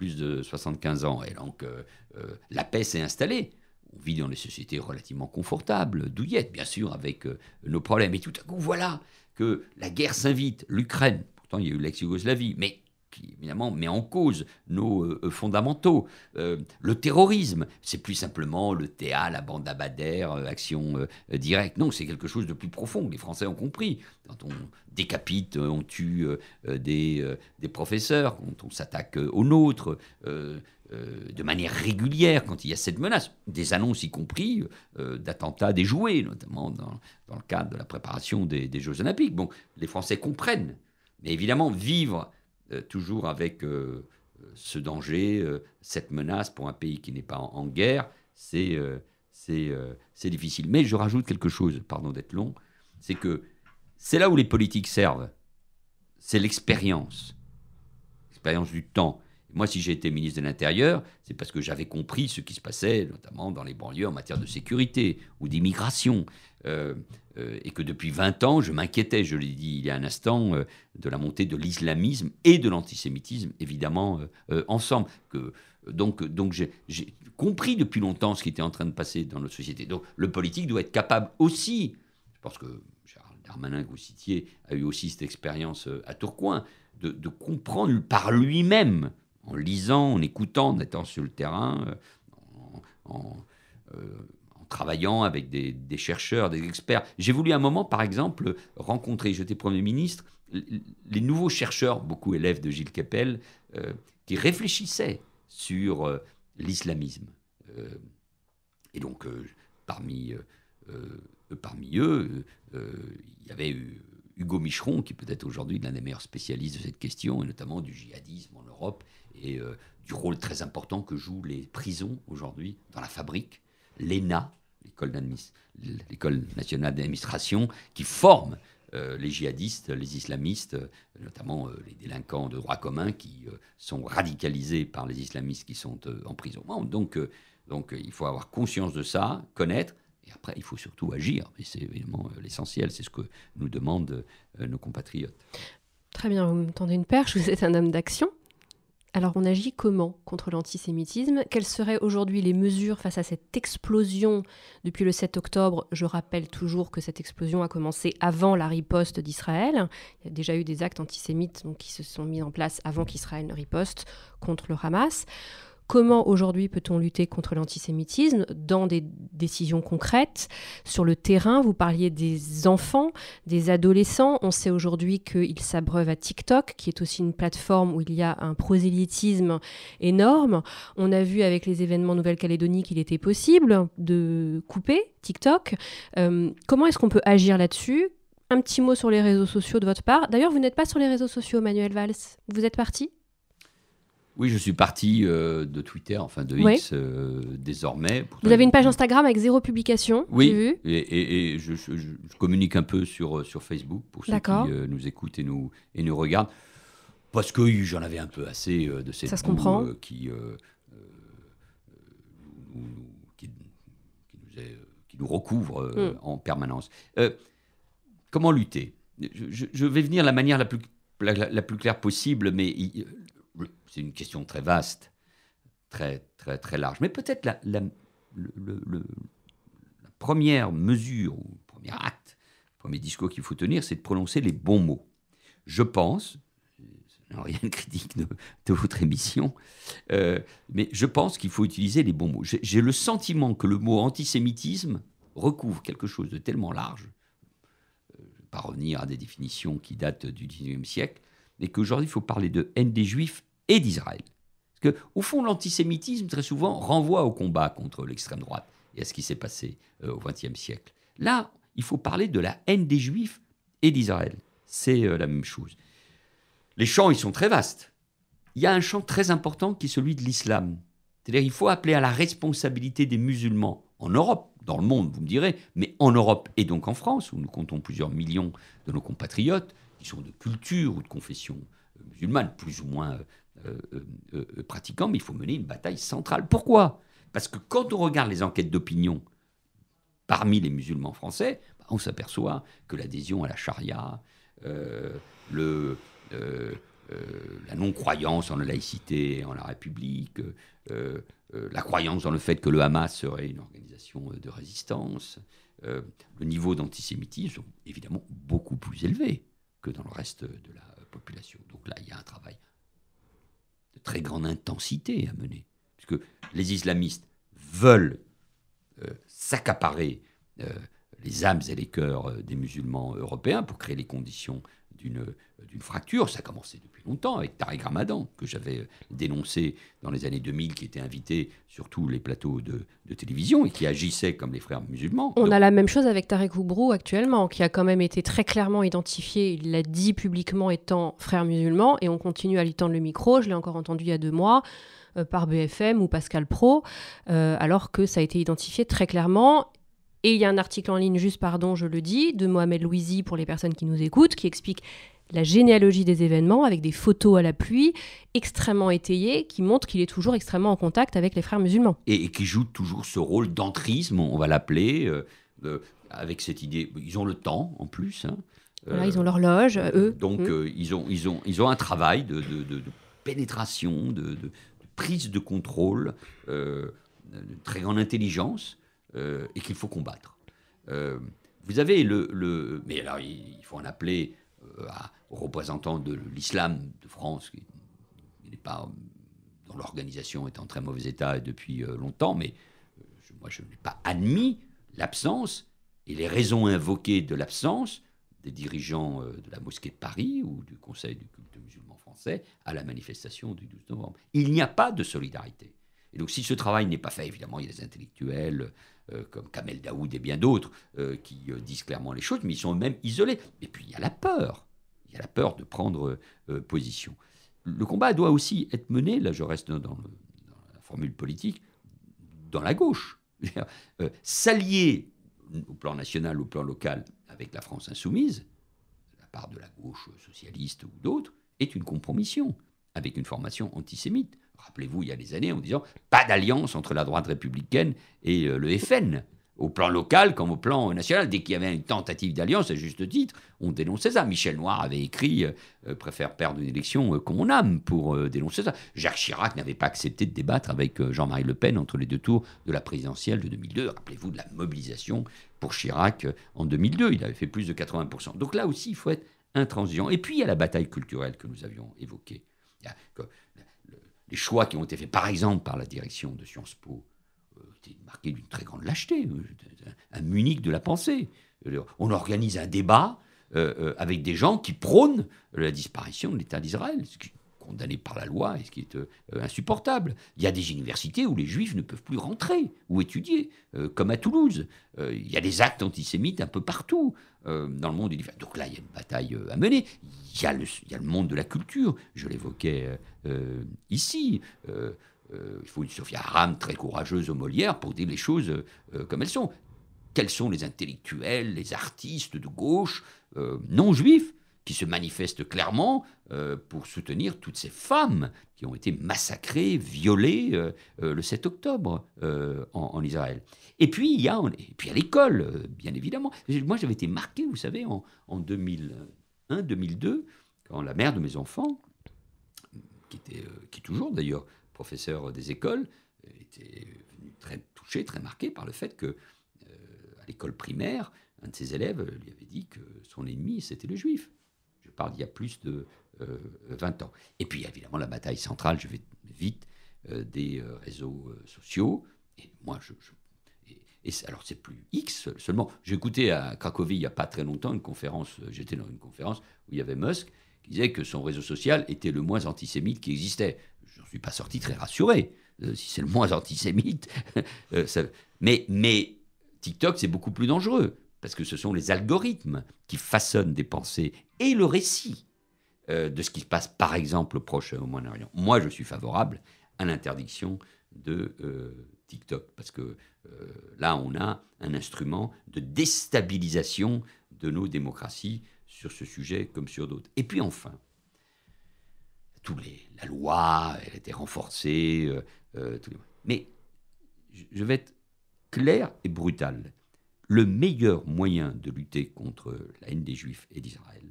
S2: plus de 75 ans. Et donc, euh, euh, la paix s'est installée. On vit dans des sociétés relativement confortables, douillettes, bien sûr, avec euh, nos problèmes. Et tout à coup, voilà que la guerre s'invite. L'Ukraine, pourtant il y a eu l'ex-Yougoslavie, mais qui évidemment met en cause nos euh, euh, fondamentaux. Euh, le terrorisme, c'est plus simplement le TA, la bande Abadère, action directe. Non, c'est quelque chose de plus profond. Les Français ont compris. Quand on décapite, on tue des, des, professeurs, quand on s'attaque aux nôtres. de manière régulière quand il y a cette menace, des annonces y compris d'attentats déjoués, notamment dans, dans, le cadre de la préparation des, des Jeux olympiques. Bon, les Français comprennent, mais évidemment vivre euh, toujours avec euh, ce danger, euh, cette menace pour un pays qui n'est pas en, guerre, c'est c'est difficile. Mais je rajoute quelque chose, pardon d'être long, c'est que c'est là où les politiques servent, c'est l'expérience, l'expérience du temps. Moi, si j'ai été ministre de l'Intérieur, c'est parce que j'avais compris ce qui se passait, notamment dans les banlieues en matière de sécurité ou d'immigration. Euh, et que depuis 20 ans, je m'inquiétais, je l'ai dit il y a un instant, euh, de la montée de l'islamisme et de l'antisémitisme, évidemment, euh, ensemble. Que, donc, donc j'ai compris depuis longtemps ce qui était en train de passer dans notre société. Donc, le politique doit être capable aussi, je pense que Charles Darmanin, que vous citiez, a eu aussi cette expérience à Tourcoing, de, comprendre par lui-même, en lisant, en écoutant, en étant sur le terrain, en, travaillant avec des, chercheurs, des experts. J'ai voulu à un moment, par exemple, rencontrer, j'étais Premier ministre, les nouveaux chercheurs, beaucoup élèves de Gilles Capel, euh, qui réfléchissaient sur euh, l'islamisme. Euh, et donc, parmi, parmi eux, il y avait Hugo Micheron, qui peut-être aujourd'hui l'un des meilleurs spécialistes de cette question, et notamment du djihadisme en Europe, et du rôle très important que jouent les prisons aujourd'hui dans la fabrique. L'ENA, l'école nationale d'administration, qui forme euh, les djihadistes, les islamistes, euh, notamment euh, les délinquants de droit commun qui sont radicalisés par les islamistes qui sont en prison. donc, donc il faut avoir conscience de ça, connaître, et après il faut surtout agir. Et c'est évidemment l'essentiel, c'est ce que nous demandent nos compatriotes.
S1: Très bien, vous me tendez une perche, vous êtes un homme d'action. Alors on agit comment contre l'antisémitisme Quelles seraient aujourd'hui les mesures face à cette explosion depuis le 7 octobre Je rappelle toujours que cette explosion a commencé avant la riposte d'Israël. Il y a déjà eu des actes antisémites qui se sont mis en place avant qu'Israël ne riposte contre le Hamas. Comment aujourd'hui peut-on lutter contre l'antisémitisme dans des décisions concrètes sur le terrain Vous parliez des enfants, des adolescents. On sait aujourd'hui qu'ils s'abreuvent à TikTok, qui est aussi une plateforme où il y a un prosélytisme énorme. On a vu avec les événements Nouvelle-Calédonie qu'il était possible de couper TikTok. Euh, comment est-ce qu'on peut agir là-dessus un petit mot sur les réseaux sociaux de votre part. D'ailleurs, vous n'êtes pas sur les réseaux sociaux, Manuel Valls. Vous êtes parti
S2: oui, je suis parti euh, de Twitter, enfin de X euh, désormais. Vous
S1: avez une page Instagram avec zéro publication, oui, vu
S2: Et, et, je, communique un peu sur, euh, sur Facebook pour ceux qui nous écoutent et nous, et nous regardent. Parce que j'en avais un peu assez de ces Ça qui, qui, nous, recouvrent recouvre hmm. en permanence. comment lutter je, vais venir de la manière la plus la, plus claire possible, mais c'est une question très vaste, très, très, très large. Mais peut-être la, le, la, première mesure, ou le premier acte, le premier discours qu'il faut tenir, c'est de prononcer les bons mots. Je pense, rien de critique de, votre émission, euh, mais je pense qu'il faut utiliser les bons mots. J'ai le sentiment que le mot antisémitisme recouvre quelque chose de tellement large, euh, je pas revenir à des définitions qui datent du 19e siècle, mais qu'aujourd'hui il faut parler de haine des juifs et d'Israël. Parce que, au fond, l'antisémitisme, très souvent, renvoie au combat contre l'extrême droite et à ce qui s'est passé euh, au XXe siècle. Là, il faut parler de la haine des Juifs et d'Israël. C'est euh, la même chose. Les champs, ils sont très vastes. Il y a un champ très important qui est celui de l'islam. C'est-à-dire il faut appeler à la responsabilité des musulmans en Europe, dans le monde, vous me direz, mais en Europe et donc en France, où nous comptons plusieurs millions de nos compatriotes qui sont de culture ou de confession euh, musulmane, plus ou moins euh, euh, euh, pratiquants, mais il faut mener une bataille centrale. Pourquoi Parce que quand on regarde les enquêtes d'opinion parmi les musulmans français, bah, on s'aperçoit que l'adhésion à la charia, le... la non-croyance en la laïcité, en la République, la croyance dans le fait que le Hamas serait une organisation de résistance, le niveau d'antisémitisme sont évidemment beaucoup plus élevé que dans le reste de la population. Donc là, il y a un travail très grande intensité à mener. Puisque les islamistes veulent euh, s'accaparer euh, les âmes et les cœurs euh, des musulmans européens pour créer les conditions d'une fracture. Ça a commencé depuis longtemps avec Tarek Ramadan, que j'avais euh, dénoncé dans les années 2000, qui était invité sur tous les plateaux de, télévision et qui agissait comme les frères musulmans.
S1: On a la même chose avec Tarek Oubrou actuellement, qui a quand même été très clairement identifié, il l'a dit publiquement étant frère musulman, et on continue à lui tendre le micro, je l'ai encore entendu il y a deux mois euh, par BFM ou Pascal Pro, euh, alors que ça a été identifié très clairement et il y a un article en ligne, juste pardon, je le dis, de Mohamed Louisi pour les personnes qui nous écoutent, qui explique la généalogie des événements avec des photos à la pluie extrêmement étayées qui montrent qu'il est toujours extrêmement en contact avec les frères musulmans.
S2: Et, qui joue toujours ce rôle d'entrisme, on va l'appeler, euh, euh, avec cette idée. Ils ont le temps en plus. Hein, euh, ils ont
S1: l'horloge, eux. Donc hum.
S2: ils, ont, ils, ont, ils ont un travail de, de pénétration, de, prise de contrôle, de très grande intelligence. Euh, et qu'il faut combattre. Euh, vous avez le, le, Mais alors, il, faut en appeler euh, à, aux représentants de l'islam de France, qui pas dont l'organisation est en très mauvais état depuis longtemps, mais moi, je n'ai pas admis l'absence et les raisons invoquées de l'absence des dirigeants de la mosquée de Paris ou du Conseil du culte musulman français à la manifestation du 12 novembre. Il n'y a pas de solidarité. Et donc si ce travail n'est pas fait, évidemment, il y a des intellectuels, euh, comme Kamel Daoud et bien d'autres, euh, qui euh, disent clairement les choses, mais ils sont eux-mêmes isolés. Et puis il y a la peur. Il y a la peur de prendre position. Le combat doit aussi être mené, là je reste dans, la formule politique, dans la gauche. S'allier au plan national, au plan local, avec la France insoumise, de la part de la gauche socialiste ou d'autres, est une compromission avec une formation antisémite rappelez-vous, il y a des années, en disant pas d'alliance entre la droite républicaine et euh, le FN, au plan local comme au plan national. Dès qu'il y avait une tentative d'alliance, à juste titre, on dénonçait ça. Michel Noir avait écrit euh, euh, préfère perdre une élection qu'on âme pour dénoncer ça. Jacques Chirac n'avait pas accepté de débattre avec Jean-Marie Le Pen entre les deux tours de la présidentielle de 2002. Rappelez-vous de la mobilisation pour Chirac en 2002. Il avait fait plus de 80%. Donc là aussi, il faut être intransigeant. Et puis, il y a la bataille culturelle que nous avions évoquée les choix qui ont été faits, par exemple, par la direction de Sciences Po, euh, étaient marqués d'une très grande lâcheté, euh, un Munich de la pensée. On organise un débat euh, avec des gens qui prônent la disparition de l'État d'Israël, condamnés par la loi et ce qui est euh, insupportable. Il y a des universités où les juifs ne peuvent plus rentrer ou étudier, euh, comme à Toulouse. Euh, il y a des actes antisémites un peu partout dans le monde. Donc là, il y a une bataille à mener. Il y, a le, monde de la culture, je l'évoquais ici. il faut une Sophia Aram très courageuse au Molière pour dire les choses comme elles sont. Quels sont les intellectuels, les artistes de gauche non juifs qui se manifeste clairement euh, pour soutenir toutes ces femmes qui ont été massacrées, violées euh, euh, le 7 octobre en, Israël. Et puis, il y a, et puis à l'école, bien évidemment. Moi, j'avais été marqué, vous savez, en, 2001-2002, quand la mère de mes enfants, qui, était, qui est toujours d'ailleurs professeur des écoles, était venue très touchée, très marquée par le fait que, à l'école primaire, un de ses élèves lui avait dit que son ennemi, c'était le juif il y a plus de 20 euh, ans. Et puis évidemment la bataille centrale, je vais vite, euh, des euh, réseaux sociaux. Et moi, je, et alors, c'est plus X seulement. J'ai écouté à Cracovie, il n'y a pas très longtemps, une conférence, j'étais dans une conférence où il y avait Musk, qui disait que son réseau social était le moins antisémite qui existait. Je ne suis pas sorti très rassuré. si c'est le moins antisémite. mais, mais TikTok, c'est beaucoup plus dangereux parce que ce sont les algorithmes qui façonnent des pensées et le récit euh, de ce qui se passe, par exemple, au Proche-Orient, au Moi, je suis favorable à l'interdiction de euh, TikTok, parce que euh, là, on a un instrument de déstabilisation de nos démocraties sur ce sujet comme sur d'autres. Et puis enfin, tous les, la loi, elle a été renforcée, mais je vais être clair et brutal le meilleur moyen de lutter contre la haine des Juifs et d'Israël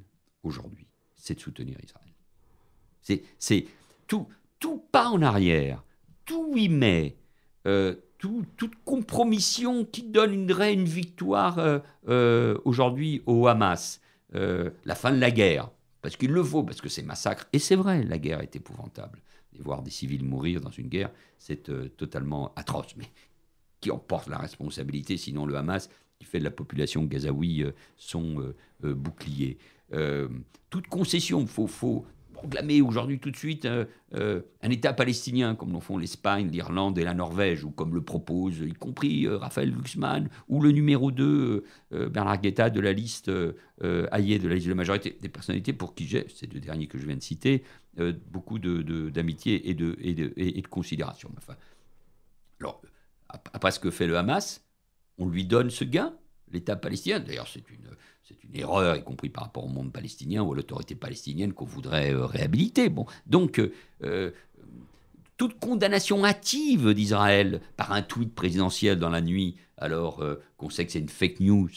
S2: aujourd'hui, c'est de soutenir Israël. C'est, tout, tout pas en arrière, tout y met, euh, toute compromission qui donne une, une victoire euh, euh, aujourd'hui au Hamas, la fin de la guerre, parce qu'il le faut, parce que c'est massacre. Et c'est vrai, la guerre est épouvantable. Et voir des civils mourir dans une guerre, c'est totalement atroce. Mais qui emporte la responsabilité, sinon le Hamas qui fait de la population gazaoui euh, son euh, euh, bouclier. toute concession, faut, faut proclamer aujourd'hui tout de suite un État palestinien, comme l'ont font l'Espagne, l'Irlande et la Norvège, ou comme le propose, y compris Raphaël Luxman, ou le numéro 2, Bernard Guetta, de la liste alliée de la liste de la majorité, des personnalités pour qui j'ai, ces deux derniers que je viens de citer, beaucoup d'amitié de, d'amitié et, de, et, et, et de considération. Enfin, alors, après ce que fait le Hamas, on lui donne ce gain, l'État palestinien. D'ailleurs, c'est une, erreur, y compris par rapport au monde palestinien ou à l'autorité palestinienne qu'on voudrait euh, réhabiliter. Bon, donc, euh, euh, toute condamnation hâtive d'Israël par un tweet présidentiel dans la nuit, alors qu'on sait que c'est une fake news,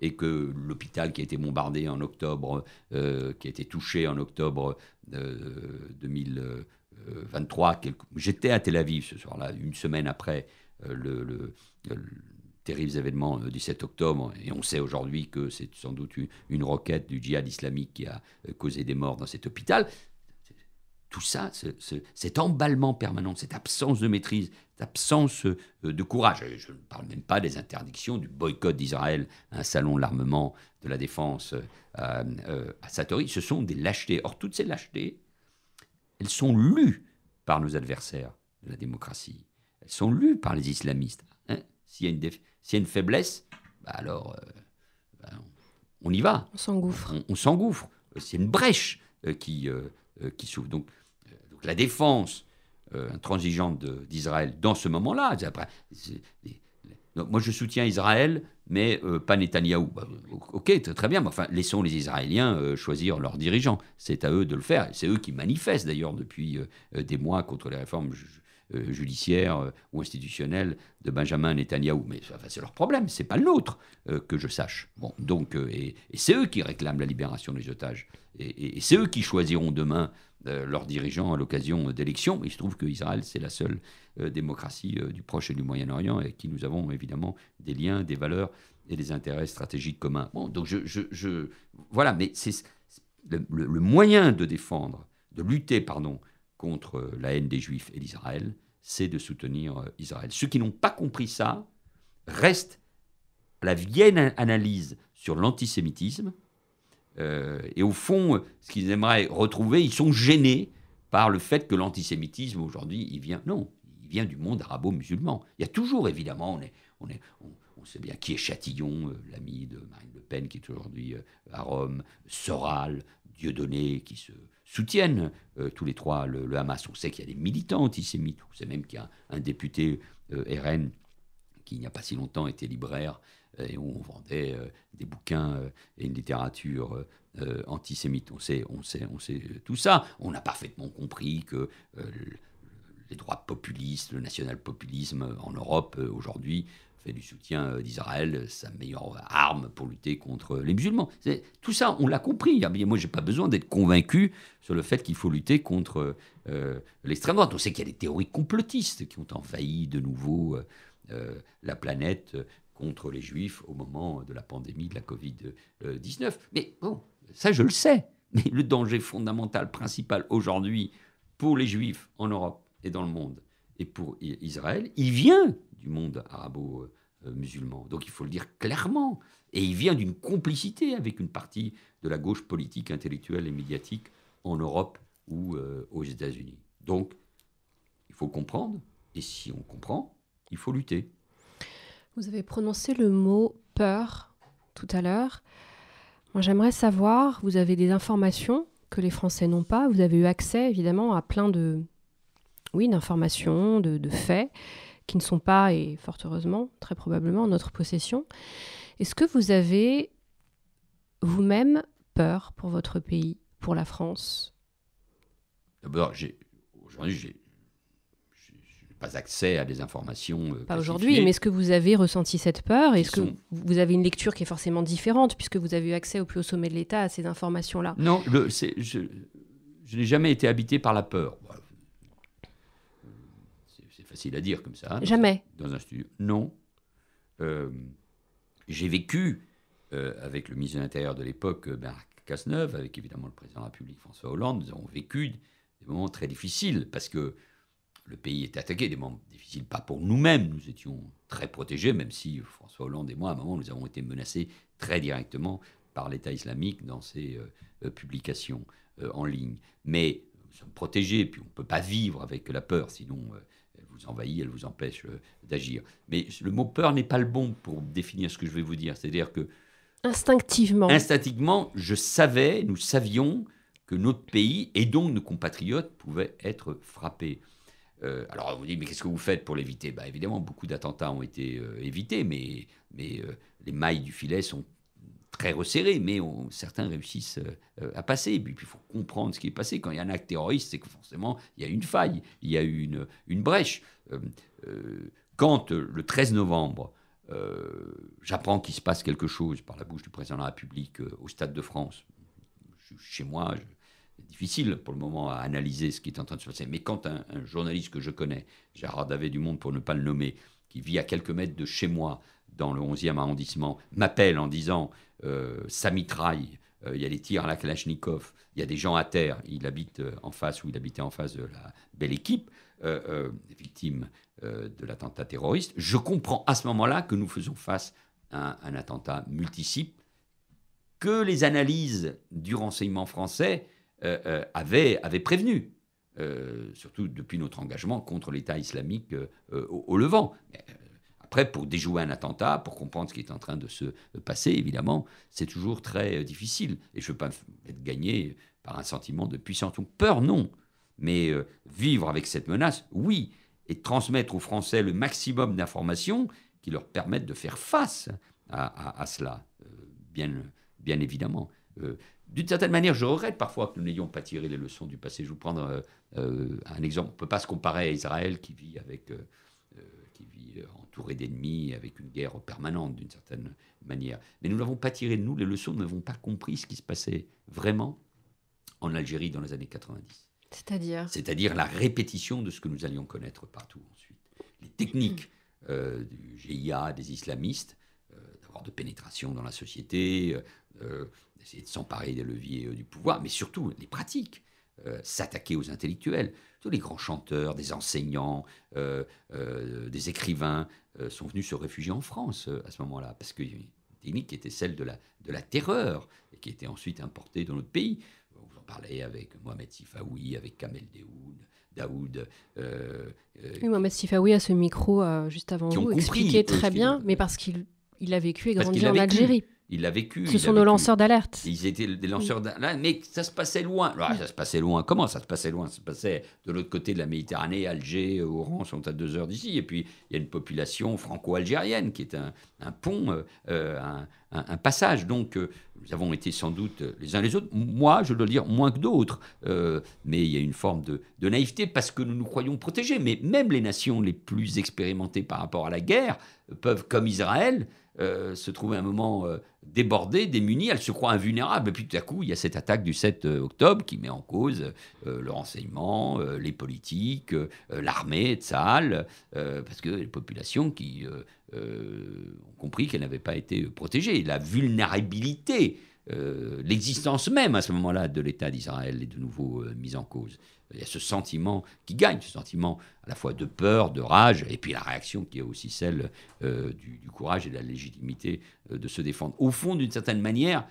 S2: et que l'hôpital qui a été bombardé en octobre, qui a été touché en octobre 2023, j'étais à Tel Aviv ce soir-là, une semaine après, euh, le, le, événement euh, terribles événements euh, du 7 octobre, et on sait aujourd'hui que c'est sans doute une roquette du djihad islamique qui a causé des morts dans cet hôpital. Tout ça, cet emballement permanent, cette absence de maîtrise, cette absence de courage, je ne parle même pas des interdictions, du boycott d'Israël un salon de l'armement, de la défense à, à Satori, ce sont des lâchetés. Or, toutes ces lâchetés, elles sont lues par nos adversaires de la démocratie elles sont lues par les islamistes. Hein. S'il y, a une faiblesse, bah alors euh, bah on, y va. On s'engouffre. On, s'engouffre. C'est une brèche euh, euh, qui, s'ouvre. Donc, la défense intransigeante d'Israël dans ce moment-là, moi, je soutiens Israël, mais pas Netanyahou. Bah, ok, très, bien, mais enfin, laissons les Israéliens choisir leurs dirigeants. C'est à eux de le faire. C'est eux qui manifestent, d'ailleurs, depuis des mois contre les réformes euh, judiciaire euh, ou institutionnel de Benjamin Netanyahou. Mais c'est leur problème, ce n'est pas le nôtre, euh, que je sache. Bon, donc, et, c'est eux qui réclament la libération des otages. Et, c'est eux qui choisiront demain leurs dirigeants à l'occasion d'élections. Il se trouve qu'Israël, c'est la seule démocratie du Proche et du Moyen-Orient et qui nous avons évidemment des liens, des valeurs et des intérêts stratégiques communs. Bon, donc, je. voilà, mais c'est le moyen de défendre, de lutter, pardon, contre la haine des Juifs et d'Israël, c'est de soutenir euh, Israël. Ceux qui n'ont pas compris ça restent à la vieille analyse sur l'antisémitisme. Euh, et au fond, ce qu'ils aimeraient retrouver, ils sont gênés par le fait que l'antisémitisme aujourd'hui, il vient. Non, il vient du monde arabo-musulman. Il y a toujours, évidemment, on est. On est on, sait bien qui est Chatillon, euh, l'ami de Marine Le Pen qui est aujourd'hui à Rome, Soral, Dieudonné qui se soutiennent euh, tous les trois le, Hamas. On sait qu'il y a des militants antisémites, on sait même qu'il y a un député euh, RN qui, il n'y a pas si longtemps, était libraire euh, et où on vendait des bouquins et une littérature antisémite. On sait, on, sait, on sait tout ça. On a parfaitement compris que les droits populistes, le national-populisme en Europe aujourd'hui fait du soutien euh, d'Israël euh, sa meilleure arme pour lutter contre les musulmans. Tout ça, on l'a compris. Moi, je n'ai pas besoin d'être convaincu sur le fait qu'il faut lutter contre euh, l'extrême droite. On sait qu'il y a des théories complotistes qui ont envahi de nouveau la planète contre les juifs au moment de la pandémie de la Covid-19. Mais bon, ça, je le sais. Mais le danger fondamental, principal aujourd'hui pour les juifs en Europe et dans le monde, et pour Israël, il vient du monde arabo-musulman. Donc il faut le dire clairement. Et il vient d'une complicité avec une partie de la gauche politique, intellectuelle et médiatique en Europe ou euh, aux États-Unis. Donc il faut comprendre, et si on comprend, il faut lutter.
S1: Vous avez prononcé le mot peur tout à l'heure. Moi, j'aimerais savoir, vous avez des informations que les Français n'ont pas. Vous avez eu accès, évidemment, à plein de, oui, d'informations, de, de faits qui ne sont pas, et fort heureusement, très probablement, en notre possession. Est-ce que vous avez vous-même peur pour votre pays, pour la France
S2: D'abord, aujourd'hui, j'ai pas accès à des informations.
S1: Euh, pas aujourd'hui, mais est-ce que vous avez ressenti cette peur Est-ce que vous avez une lecture qui est forcément différente, puisque vous avez eu accès au plus haut sommet de l'État à ces informations-là
S2: Non, je, je n'ai jamais été habité par la peur facile à dire comme ça. Jamais. dans un studio. Non. Euh, j'ai vécu euh, avec le ministre de l'Intérieur de l'époque, Marc euh, Cazeneuve, avec évidemment le président de la République, François Hollande, nous avons vécu des moments très difficiles parce que le pays était attaqué, des moments difficiles, pas pour nous-mêmes, nous étions très protégés, même si François Hollande et moi, à un moment, nous avons été menacés très directement par l'État islamique dans ses publications en ligne. Mais nous sommes protégés, puis on ne peut pas vivre avec la peur, sinon envahie, elle vous empêche euh, d'agir. Mais le mot peur n'est pas le bon pour définir ce que je vais vous dire. C'est-à-dire que...
S1: Instinctivement.
S2: Instinctivement, je savais, nous savions que notre pays et donc nos compatriotes pouvaient être frappés. Euh, alors on vous dit, mais qu'est-ce que vous faites pour l'éviter bah, Évidemment, beaucoup d'attentats ont été euh, évités, mais, mais les mailles du filet sont très resserré, mais certains réussissent euh, à passer. Et puis il faut comprendre ce qui est passé. Quand il y a un acte terroriste, c'est que forcément, il y a une faille, il y a une, une brèche. Euh, euh, quand le 13 novembre, j'apprends qu'il se passe quelque chose par la bouche du président de la République au Stade de France, chez moi, c'est difficile pour le moment à analyser ce qui est en train de se passer. Mais quand un, journaliste que je connais, Gérard Davé du Monde pour ne pas le nommer, qui vit à quelques mètres de chez moi, dans le 11e arrondissement, m'appelle en disant euh, ça mitraille, euh, il y a des tirs à la Kalachnikov, il y a des gens à terre, il habite euh, en face ou il habitait en face de la belle équipe, euh, victime de l'attentat terroriste. Je comprends à ce moment-là que nous faisons face à un, attentat multiple que les analyses du renseignement français avaient, prévenu, surtout depuis notre engagement contre l'État islamique au, Levant. Après, pour déjouer un attentat, pour comprendre ce qui est en train de se passer, évidemment, c'est toujours très euh, difficile. Et je ne veux pas être gagné par un sentiment de puissance. Donc peur, non. Mais euh, vivre avec cette menace, oui. Et transmettre aux Français le maximum d'informations qui leur permettent de faire face à, cela, euh, bien, bien évidemment. d'une certaine manière, je regrette parfois que nous n'ayons pas tiré les leçons du passé. Je vais vous prendre un exemple. On ne peut pas se comparer à Israël qui vit avec... Euh, entouré d'ennemis, avec une guerre permanente d'une certaine manière. Mais nous n'avons pas tiré de nous les leçons, nous n'avons pas compris ce qui se passait vraiment en Algérie dans les années 90. C'est-à-dire C'est-à-dire la répétition de ce que nous allions connaître partout ensuite. Les techniques euh, du GIA, des islamistes, euh, d'avoir de pénétration dans la société, d'essayer de s'emparer des leviers du pouvoir, mais surtout les pratiques euh, s'attaquer aux intellectuels. Tous les grands chanteurs, des enseignants, euh, euh, des écrivains sont venus se réfugier en France à ce moment-là, parce que y avait une technique qui était celle de la, de la terreur, et qui était ensuite importée dans notre pays. Vous en parlez avec Mohamed Sifaoui, avec Kamel Deoud, Daoud. oui,
S1: Mohamed Sifaoui à ce micro juste avant vous expliqué très bien, mais parce qu'il il a vécu et grandi en Algérie il l'a vécu. Ce sont nos lanceurs d'alerte.
S2: Ils étaient des lanceurs d'alerte, mais ça se passait loin. Bah, ça se passait loin. Comment ça se passait loin Ça se passait de l'autre côté de la Méditerranée, Alger, Oran sont à deux heures d'ici. Et puis, il y a une population franco-algérienne qui est un, pont, euh, euh, un, passage. Donc, euh, nous avons été sans doute les uns les autres, moi, je dois le dire, moins que d'autres. mais il y a une forme de, de, naïveté parce que nous nous croyons protégés. Mais même les nations les plus expérimentées par rapport à la guerre peuvent, comme Israël, euh, se trouvait à un moment euh, débordée, démunie, elle se croit invulnérable. Et puis tout à coup, il y a cette attaque du 7 euh, octobre qui met en cause le renseignement, les politiques, l'armée, etc. parce que les populations qui ont compris qu'elles n'avaient pas été protégées. La vulnérabilité, l'existence même à ce moment-là de l'État d'Israël est de nouveau mise en cause il y a ce sentiment qui gagne, ce sentiment à la fois de peur, de rage, et puis la réaction qui est aussi celle euh, du, courage et de la légitimité euh, de se défendre. Au fond, d'une certaine manière,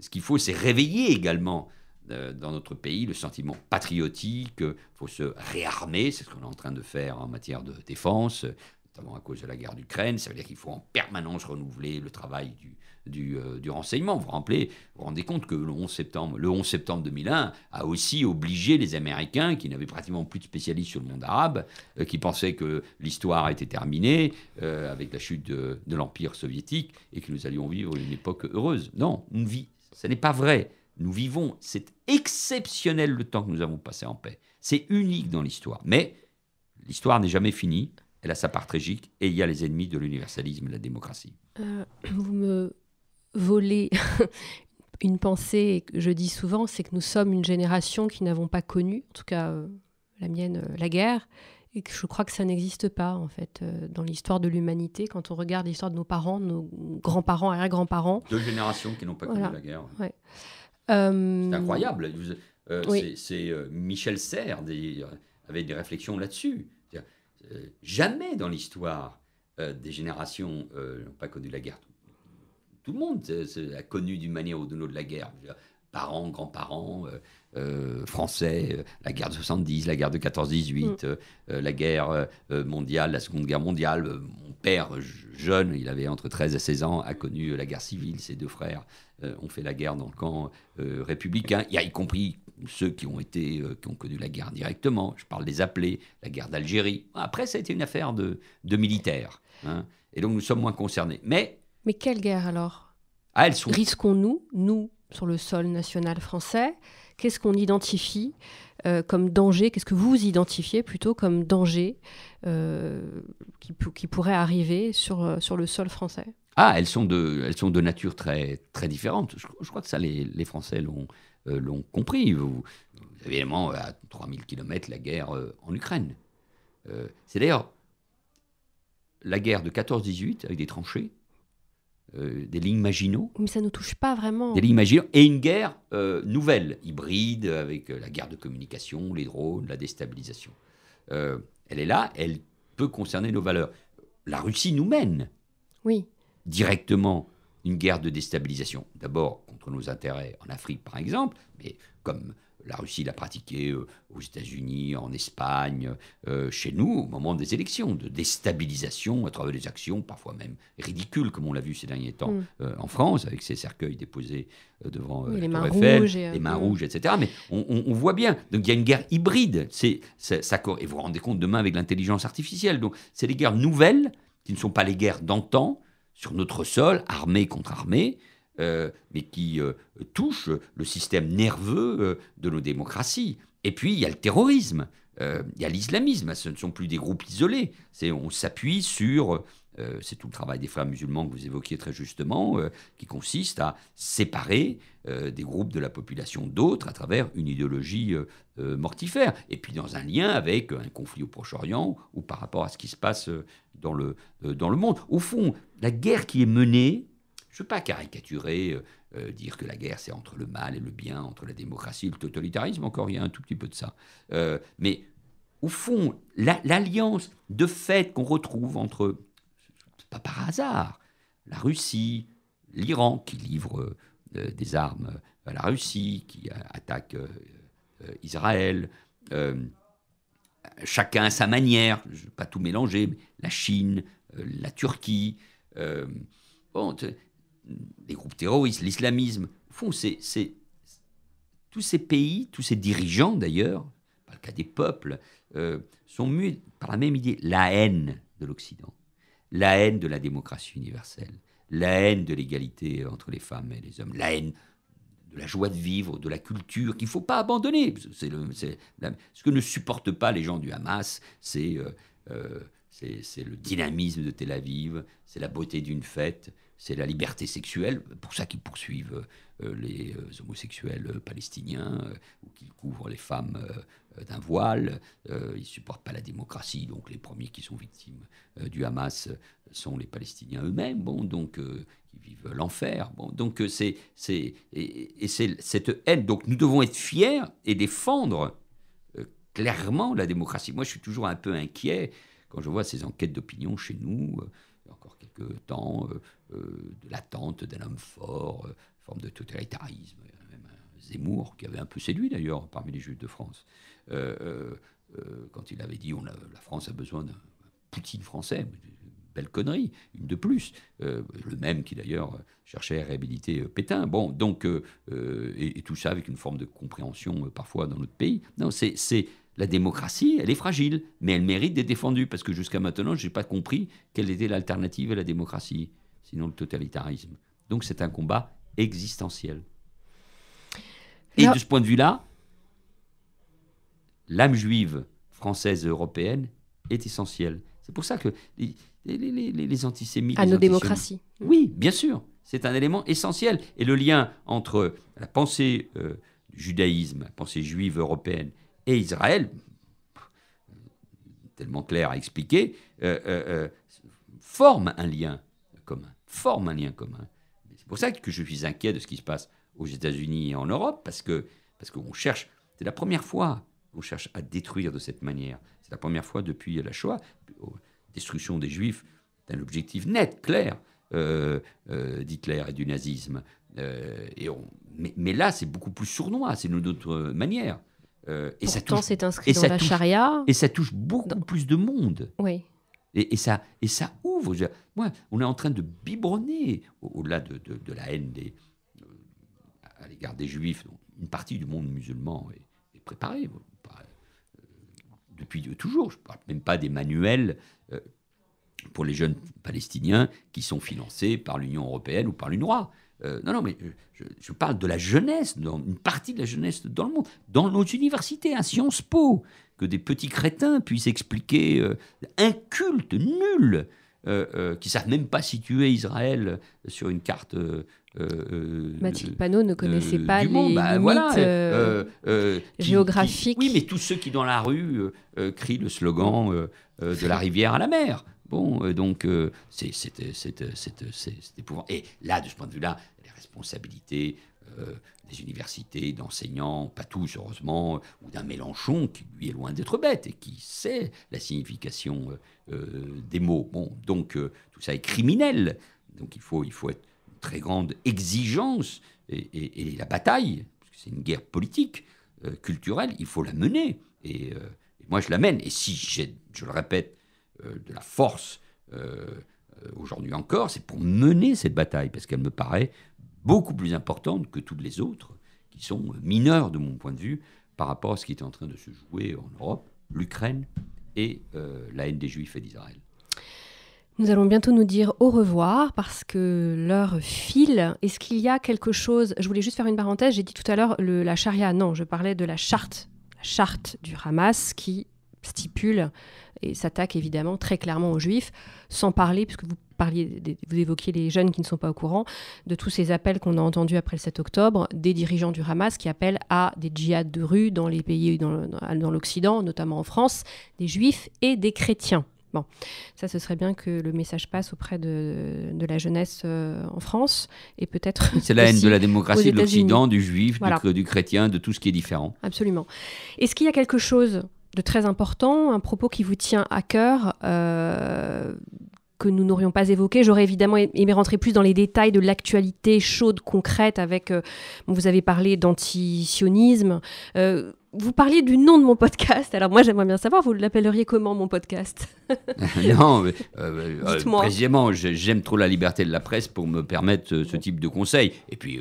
S2: ce qu'il faut, c'est réveiller également euh, dans notre pays le sentiment patriotique, il faut se réarmer, c'est ce qu'on est en train de faire en matière de défense, notamment à cause de la guerre d'Ukraine, ça veut dire qu'il faut en permanence renouveler le travail du, euh, du, renseignement. Vous vous, rendez compte que le 11, septembre, le 11 septembre 2001 a aussi obligé les Américains, qui n'avaient pratiquement plus de spécialistes sur le monde arabe, euh, qui pensaient que l'histoire était terminée euh, avec la chute de, l'Empire soviétique et que nous allions vivre une époque heureuse. Non, une vie, ce n'est pas vrai. Nous vivons, c'est exceptionnel le temps que nous avons passé en paix. C'est unique dans l'histoire. Mais l'histoire n'est jamais finie elle a sa part tragique, et il y a les ennemis de l'universalisme et de la démocratie.
S1: vous me voler une pensée que je dis souvent, c'est que nous sommes une génération qui n'avons pas connu, en tout cas euh, la mienne, euh, la guerre, et que je crois que ça n'existe pas en fait euh, dans l'histoire de l'humanité. Quand on regarde l'histoire de nos parents, nos grands-parents, arrière-grands-parents,
S2: deux générations qui n'ont pas connu la guerre.
S1: C'est incroyable.
S2: C'est Michel Serres avec des réflexions là-dessus. Jamais dans l'histoire des générations n'ont pas connu la guerre tout le monde a connu d'une manière ou d'une autre la guerre. Parents, grands-parents, euh, euh, français, euh, la guerre de 70, la guerre de 14-18, mm. la guerre mondiale, la seconde guerre mondiale. mon père, jeune, il avait entre 13 et 16 ans, a connu la guerre civile. Ses deux frères ont fait la guerre dans le camp républicain. Il y a y compris ceux qui ont, été, qui ont connu la guerre directement. Je parle des appelés, la guerre d'Algérie. Après, ça a été une affaire de, de militaires. Hein. Et donc, nous sommes moins concernés.
S1: Mais mais quelle guerre alors ah, Risquons-nous, nous, sur le sol national français Qu'est-ce qu'on identifie euh, comme danger Qu'est-ce que vous identifiez plutôt comme danger euh, qui, pourrait arriver sur, euh, sur le sol français
S2: Ah, elles sont de, elles sont de nature très, très différente. Je, crois que ça, les, Français l'ont compris. Vous, évidemment, à 3000 km, la guerre en Ukraine. C'est d'ailleurs la guerre de 14-18 avec des tranchées euh, des lignes maginaux
S1: Mais ça ne touche pas vraiment. Des lignes
S2: et une guerre euh, nouvelle, hybride, avec euh, la guerre de communication, les drones, la déstabilisation. elle est là, elle peut concerner nos valeurs. La Russie nous mène oui. directement une guerre de déstabilisation. D'abord contre nos intérêts en Afrique, par exemple, mais comme la Russie l'a pratiqué euh, aux États-Unis, en Espagne, euh, chez nous, au moment des élections, de déstabilisation à travers des actions parfois même ridicules, comme on l'a vu ces derniers temps mm. euh, en France, avec ses cercueils déposés devant les, mains les mm. mains rouges, etc. Mais on, voit bien, donc il y a une guerre hybride. et vous vous rendez compte demain avec l'intelligence artificielle. Donc c'est des guerres nouvelles qui ne sont pas les guerres d'antan sur notre sol, armée contre armée. Euh, mais qui euh, touche le système nerveux euh, de nos démocraties. Et puis, il y a le terrorisme, il y a l'islamisme, ce ne sont plus des groupes isolés, on s'appuie sur, c'est tout le travail des frères musulmans que vous évoquiez très justement, qui consiste à séparer des groupes de la population d'autres à travers une idéologie mortifère, et puis dans un lien avec un conflit au Proche-Orient ou par rapport à ce qui se passe dans le, dans le monde. Au fond, la guerre qui est menée, je ne veux pas caricaturer, euh, euh, dire que la guerre c'est entre le mal et le bien, entre la démocratie et le totalitarisme, encore il y a un tout petit peu de ça. Euh, mais au fond, l'alliance de fait qu'on retrouve entre, pas par hasard, la Russie, l'Iran qui livre des armes à la Russie, qui attaque Israël, chacun à sa manière, je ne pas tout mélanger, la Chine, la Turquie. Bon, les groupes terroristes, l'islamisme. Au fond, tous ces pays, tous ces dirigeants d'ailleurs, pas le cas des peuples, euh, sont mus par la même idée, la haine de l'Occident, la haine de la démocratie universelle, la haine de l'égalité entre les femmes et les hommes, la haine de la joie de vivre, de la culture qu'il ne faut pas abandonner. ce que ne supportent pas les gens du Hamas, euh, euh, c'est le dynamisme de Tel Aviv, c'est la beauté d'une fête, c'est la liberté sexuelle, pour ça qu'ils poursuivent euh, les euh, homosexuels euh, palestiniens, ou qu'ils couvrent les femmes d'un voile, ils supportent pas la démocratie, donc les premiers qui sont victimes du Hamas sont les Palestiniens eux-mêmes, bon, donc qui vivent l'enfer, bon, donc c'est et, c'est cette haine, donc nous devons être fiers et défendre clairement la démocratie. Moi, je suis toujours un peu inquiet quand je vois ces enquêtes d'opinion chez nous, encore temps euh, euh, de l'attente d'un homme fort, euh, forme de totalitarisme, même un Zemmour, qui avait un peu séduit d'ailleurs parmi les Juifs de France, quand il avait dit on la France a besoin d'un Poutine français, belle connerie, une de plus. le même qui d'ailleurs cherchait à réhabiliter Pétain. Bon, donc, et, tout ça avec une forme de compréhension parfois dans notre pays. Non, c'est la démocratie, elle est fragile, mais elle mérite d'être défendue, parce que jusqu'à maintenant, je n'ai pas compris quelle était l'alternative à la démocratie, sinon le totalitarisme. Donc c'est un combat existentiel. Et de ce point de vue-là, l'âme juive française européenne est essentielle. C'est pour ça que les, antisémites... À nos démocraties. Oui, bien sûr. C'est un élément essentiel. Et le lien entre la pensée euh, judaïsme, la pensée juive européenne, et Israël, tellement clair à expliquer, euh, euh, euh, forme un lien commun. Forme un lien commun. C'est pour ça que je suis inquiet de ce qui se passe aux États-Unis et en Europe, parce que parce qu'on cherche, c'est la première fois qu'on cherche à détruire de cette manière. C'est la première fois depuis la Shoah, destruction des Juifs, un objectif net, clair, d'Hitler et du nazisme. et mais, mais là, c'est beaucoup plus sournois, c'est une autre manière. Euh, et Pourtant, c'est la charia. Et ça touche beaucoup plus de monde. Oui. Et, ça, ouvre. Moi, on est en train de biberonner, au-delà de, la haine euh, à l'égard des juifs, une partie du monde musulman est, préparée. Euh, depuis toujours, je ne parle même pas des manuels pour les jeunes palestiniens qui sont financés par l'Union européenne ou par l'UNRWA. Euh, non, non, mais euh, je, parle de la jeunesse, dans une partie de la jeunesse dans le monde, dans nos universités, à hein, Sciences Po, que des petits crétins puissent expliquer euh, un culte nul, qui ne savent même pas situer Israël sur une carte. Mathilde
S1: bah, Panot ne connaissait pas les bah, monde.
S2: oui, mais tous ceux qui, dans la rue, crient le slogan de la rivière à la mer. Bon, euh, donc euh, c'est épouvantable. Euh, et là, de ce point de vue-là, les responsabilités des universités, d'enseignants, pas tous heureusement, ou d'un Mélenchon qui lui est loin d'être bête et qui sait la signification des mots. Bon, donc tout ça est criminel. Donc il faut, il faut être très grande exigence et, la bataille, parce que c'est une guerre politique, culturelle, il faut la mener. Et, et moi je la mène. Et si, je le répète, euh, de la force euh, aujourd'hui encore, c'est pour mener cette bataille, parce qu'elle me paraît beaucoup plus importante que toutes les autres, qui sont euh, mineures de mon point de vue, par rapport à ce qui est en train de se jouer en Europe, l'Ukraine et la haine des Juifs et d'Israël.
S1: Nous allons bientôt nous dire au revoir parce que l'heure file. Est-ce qu'il y a quelque chose Je voulais juste faire une parenthèse. J'ai dit tout à l'heure la charia. Non, je parlais de la charte, la charte du Hamas qui stipule et s'attaque évidemment très clairement aux juifs, sans parler, puisque vous parliez, vous évoquiez les jeunes qui ne sont pas au courant, de tous ces appels qu'on a entendus après le 7 octobre des dirigeants du Hamas qui appellent à des djihad de rue dans les pays, dans, l'Occident, notamment en France, des juifs et des chrétiens. Bon, ça, ce serait bien que le message passe auprès de, la jeunesse euh, en France et peut-être. C'est la haine de la démocratie, de l'Occident, du juif, du,
S2: du, chrétien, de tout ce qui est différent.
S1: Absolument. Est-ce qu'il y a quelque chose de très important, un propos qui vous tient à cœur, euh, que nous n'aurions pas évoqué. J'aurais évidemment aimé rentrer plus dans les détails de l'actualité chaude, concrète, avec, euh, vous avez parlé d'antisionisme. Euh, vous parliez du nom de mon podcast. Alors moi, j'aimerais bien savoir, vous l'appelleriez comment mon podcast Non, mais, euh,
S2: précisément, j'aime trop la liberté de la presse pour me permettre ce type de conseil. Et puis,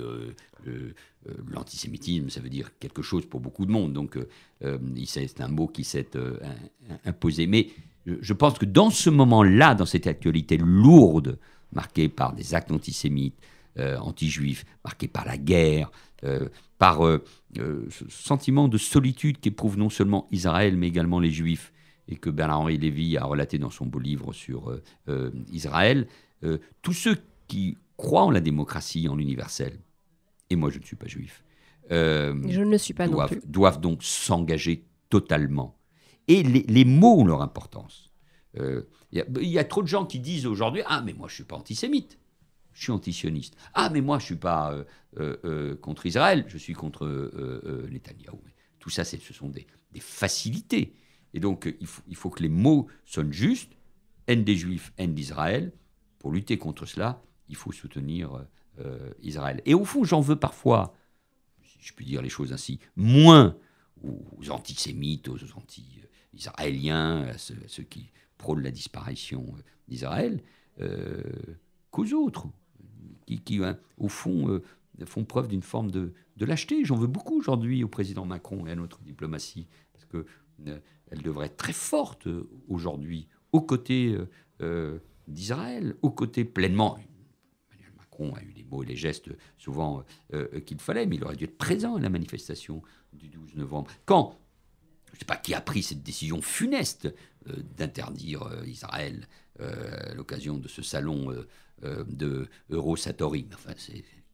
S2: euh, l'antisémitisme, ça veut dire quelque chose pour beaucoup de monde. Donc, euh, euh, c'est un mot qui s'est imposé. Mais je pense que dans ce moment-là, dans cette actualité lourde, marquée par des actes antisémites, anti-juifs, marquée par la guerre, par ce sentiment de solitude qu'éprouvent non seulement Israël, mais également les juifs, et que Bernard-Henri Lévy a relaté dans son beau livre sur Israël, tous ceux qui croient en la démocratie, en l'universel, et moi je ne suis pas juif, euh, je ne suis pas doivent, non plus. donc s'engager totalement. Et les, mots ont leur importance. Euh, il y, a trop de gens qui disent aujourd'hui Ah, mais moi je ne suis pas antisémite, je suis antisioniste. Ah, mais moi je ne suis pas euh, euh, contre Israël, je suis contre Netanyahou. Tout ça, ce sont des, facilités. Et donc, il faut, il faut que les mots sonnent justes haine des Juifs, haine d'Israël. Pour lutter contre cela, il faut soutenir euh, Israël. Et au fond, j'en veux parfois, si je puis dire les choses ainsi, moins aux antisémites, aux anti-israéliens, à, ceux qui prônent la disparition euh, d'Israël, euh, qu'aux autres, qui, hein, au fond, font preuve d'une forme de, lâcheté. J'en veux beaucoup aujourd'hui au président Macron et à notre diplomatie, parce que elle devrait être très forte aujourd'hui, aux côtés d'Israël, aux côtés pleinement on a eu les mots et les gestes souvent euh, euh, qu'il fallait, mais il aurait dû être présent à la manifestation du 12 novembre. Quand je ne sais pas qui a pris cette décision funeste euh, d'interdire Israël à l'occasion de ce salon de Eurosatori. Enfin,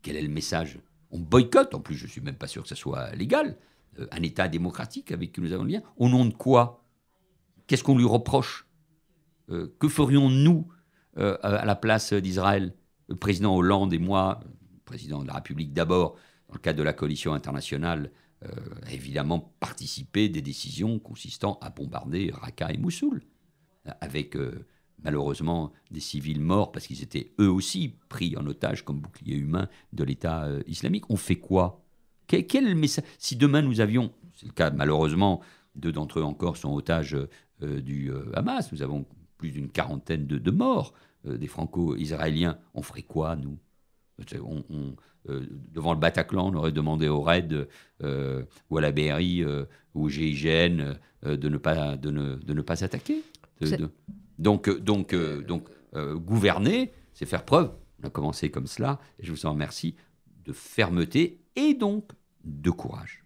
S2: quel est le message On boycotte, en plus je ne suis même pas sûr que ce soit légal, un État démocratique avec qui nous avons lien. Au nom de quoi Qu'est-ce qu'on lui reproche Que ferions-nous à la place d'Israël le président Hollande et moi, président de la République d'abord, dans le cadre de la coalition internationale, euh, a évidemment participé des décisions consistant à bombarder Raqqa et Moussoul, avec euh, malheureusement des civils morts parce qu'ils étaient eux aussi pris en otage comme bouclier humain de l'État euh, islamique. On fait quoi quel, message Si demain nous avions, c'est le cas malheureusement, deux d'entre eux encore sont otages du Hamas, nous avons plus d'une quarantaine de morts. Euh, des franco-israéliens, on ferait quoi, nous euh, on, euh, devant le Bataclan, on aurait demandé au RAID ou à la BRI ou au GIGN de ne pas de ne, pas s'attaquer. Donc donc donc gouverner, c'est faire preuve. On a commencé comme cela. Et je vous en remercie de fermeté et donc de courage.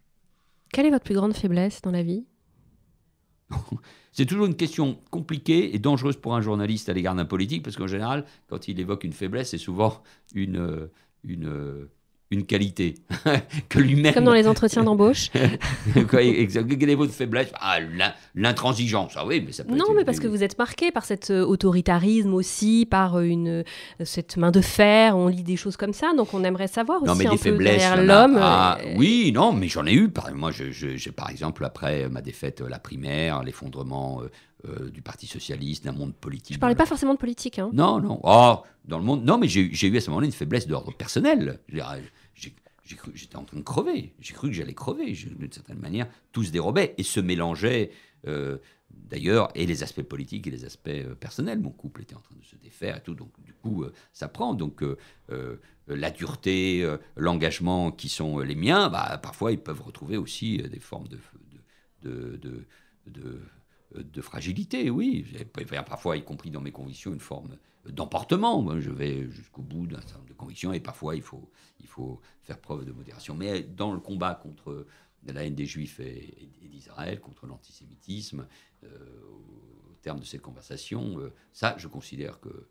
S1: Quelle est votre plus grande faiblesse dans la vie
S2: C'est toujours une question compliquée et dangereuse pour un journaliste à l'égard d'un politique, parce qu'en général, quand il évoque une faiblesse, c'est souvent une, euh, une, euh, une qualité que lui-même. Comme dans les entretiens d'embauche. Quelle est votre faiblesse Ah, l'intransigeance. Ah oui, mais ça peut Non, mais parce que
S1: vous êtes marqué par cet euh, autoritarisme aussi, par euh, une, euh, cette main de fer. On lit des choses comme ça, donc on aimerait savoir non, mais un des peu faiblesses, derrière l'homme. Ah,
S2: Oui, non, mais j'en ai eu. Moi, je, je, par exemple, après ma défaite, la primaire, l'effondrement euh, du Parti socialiste, d'un monde politique. Je ne parlais pas
S1: forcément de politique. Hein. Non, non.
S2: Oh, dans le monde. Non, mais j'ai eu à ce moment-là une faiblesse d'ordre personnel. Euh, j'ai j'étais en train de crever. J'ai cru que j'allais crever. D'une certaine manière, tout se dérobait et se mélangeait. Euh, d'ailleurs, et les aspects politiques et les aspects personnels. Mon couple était en train de se défaire et tout, donc du coup, ça prend. Donc, la dureté, l'engagement qui sont les miens, bah, parfois, ils peuvent retrouver aussi des formes de, de, de, de, de euh, de fragilité, oui. Parfois, y compris dans mes convictions, une forme d'emportement. je vais jusqu'au bout d'un certain nombre de convictions et parfois, il faut, faire preuve de modération. Mais dans le combat contre la haine des Juifs et, d'Israël, contre l'antisémitisme, euh, au terme de cette conversation, euh, ça, je considère que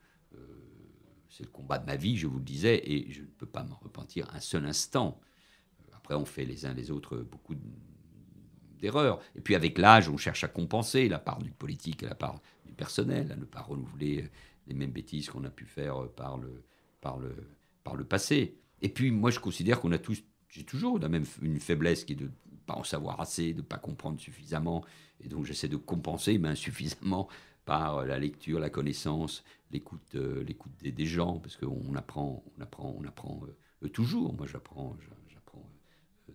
S2: c'est le combat de ma vie, je vous le disais, et je ne peux pas m'en repentir un seul instant. Après, on fait les uns les autres beaucoup de et puis avec l'âge, on cherche à compenser la part du politique et la part du personnel, à ne pas renouveler euh, les mêmes bêtises qu'on a pu faire euh, par le, par le, par le passé. Et puis moi, je considère qu'on a tous, j'ai toujours la même une faiblesse qui est de pas en savoir assez, de pas comprendre suffisamment. Et donc j'essaie de compenser, mais insuffisamment, par euh, la lecture, la connaissance, l'écoute, l'écoute des, des, gens, parce qu'on apprend, on apprend, on apprend toujours. Moi, j'apprends,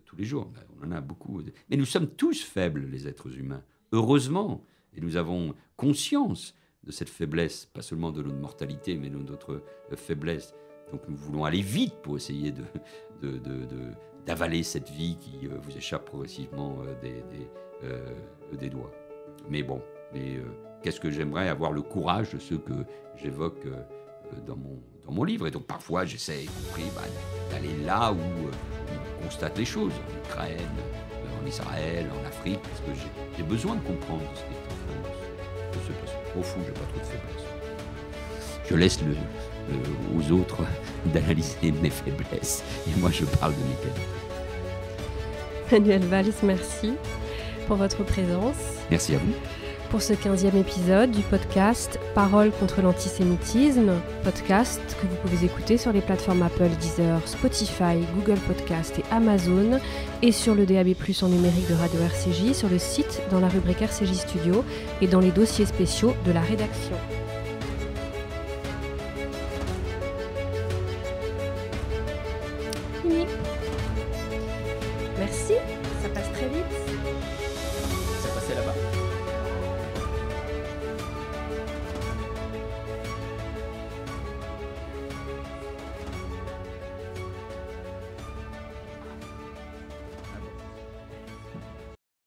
S2: tous les jours. On en a beaucoup. Mais nous sommes tous faibles, les êtres humains. Heureusement. Et nous avons conscience de cette faiblesse, pas seulement de notre mortalité, mais de notre euh, faiblesse. Donc nous voulons aller vite pour essayer de, de, d'avaler cette vie qui euh, vous échappe progressivement euh, des, des, doigts. Mais bon, mais qu'est-ce que j'aimerais avoir le courage de ce que j'évoque dans, mon, dans mon livre. Et donc parfois j'essaie, compris, bah, d'aller là où constate les choses en Ukraine, euh, en Israël, en Afrique, parce que j'ai besoin de comprendre ce qui est en train de se passer. Au fond, je n'ai pas trop de faiblesses. Je laisse le, aux autres d'analyser mes faiblesses et moi je parle de mes qualités.
S1: Manuel Valls, merci pour votre présence. Merci à vous pour ce 15e épisode du podcast Parole contre l'antisémitisme, podcast que vous pouvez écouter sur les plateformes Apple, Deezer, Spotify, Google Podcast et Amazon, et sur le DAB+, en numérique de Radio RCJ, sur le site, dans la rubrique RCJ Studio et dans les dossiers spéciaux de la rédaction.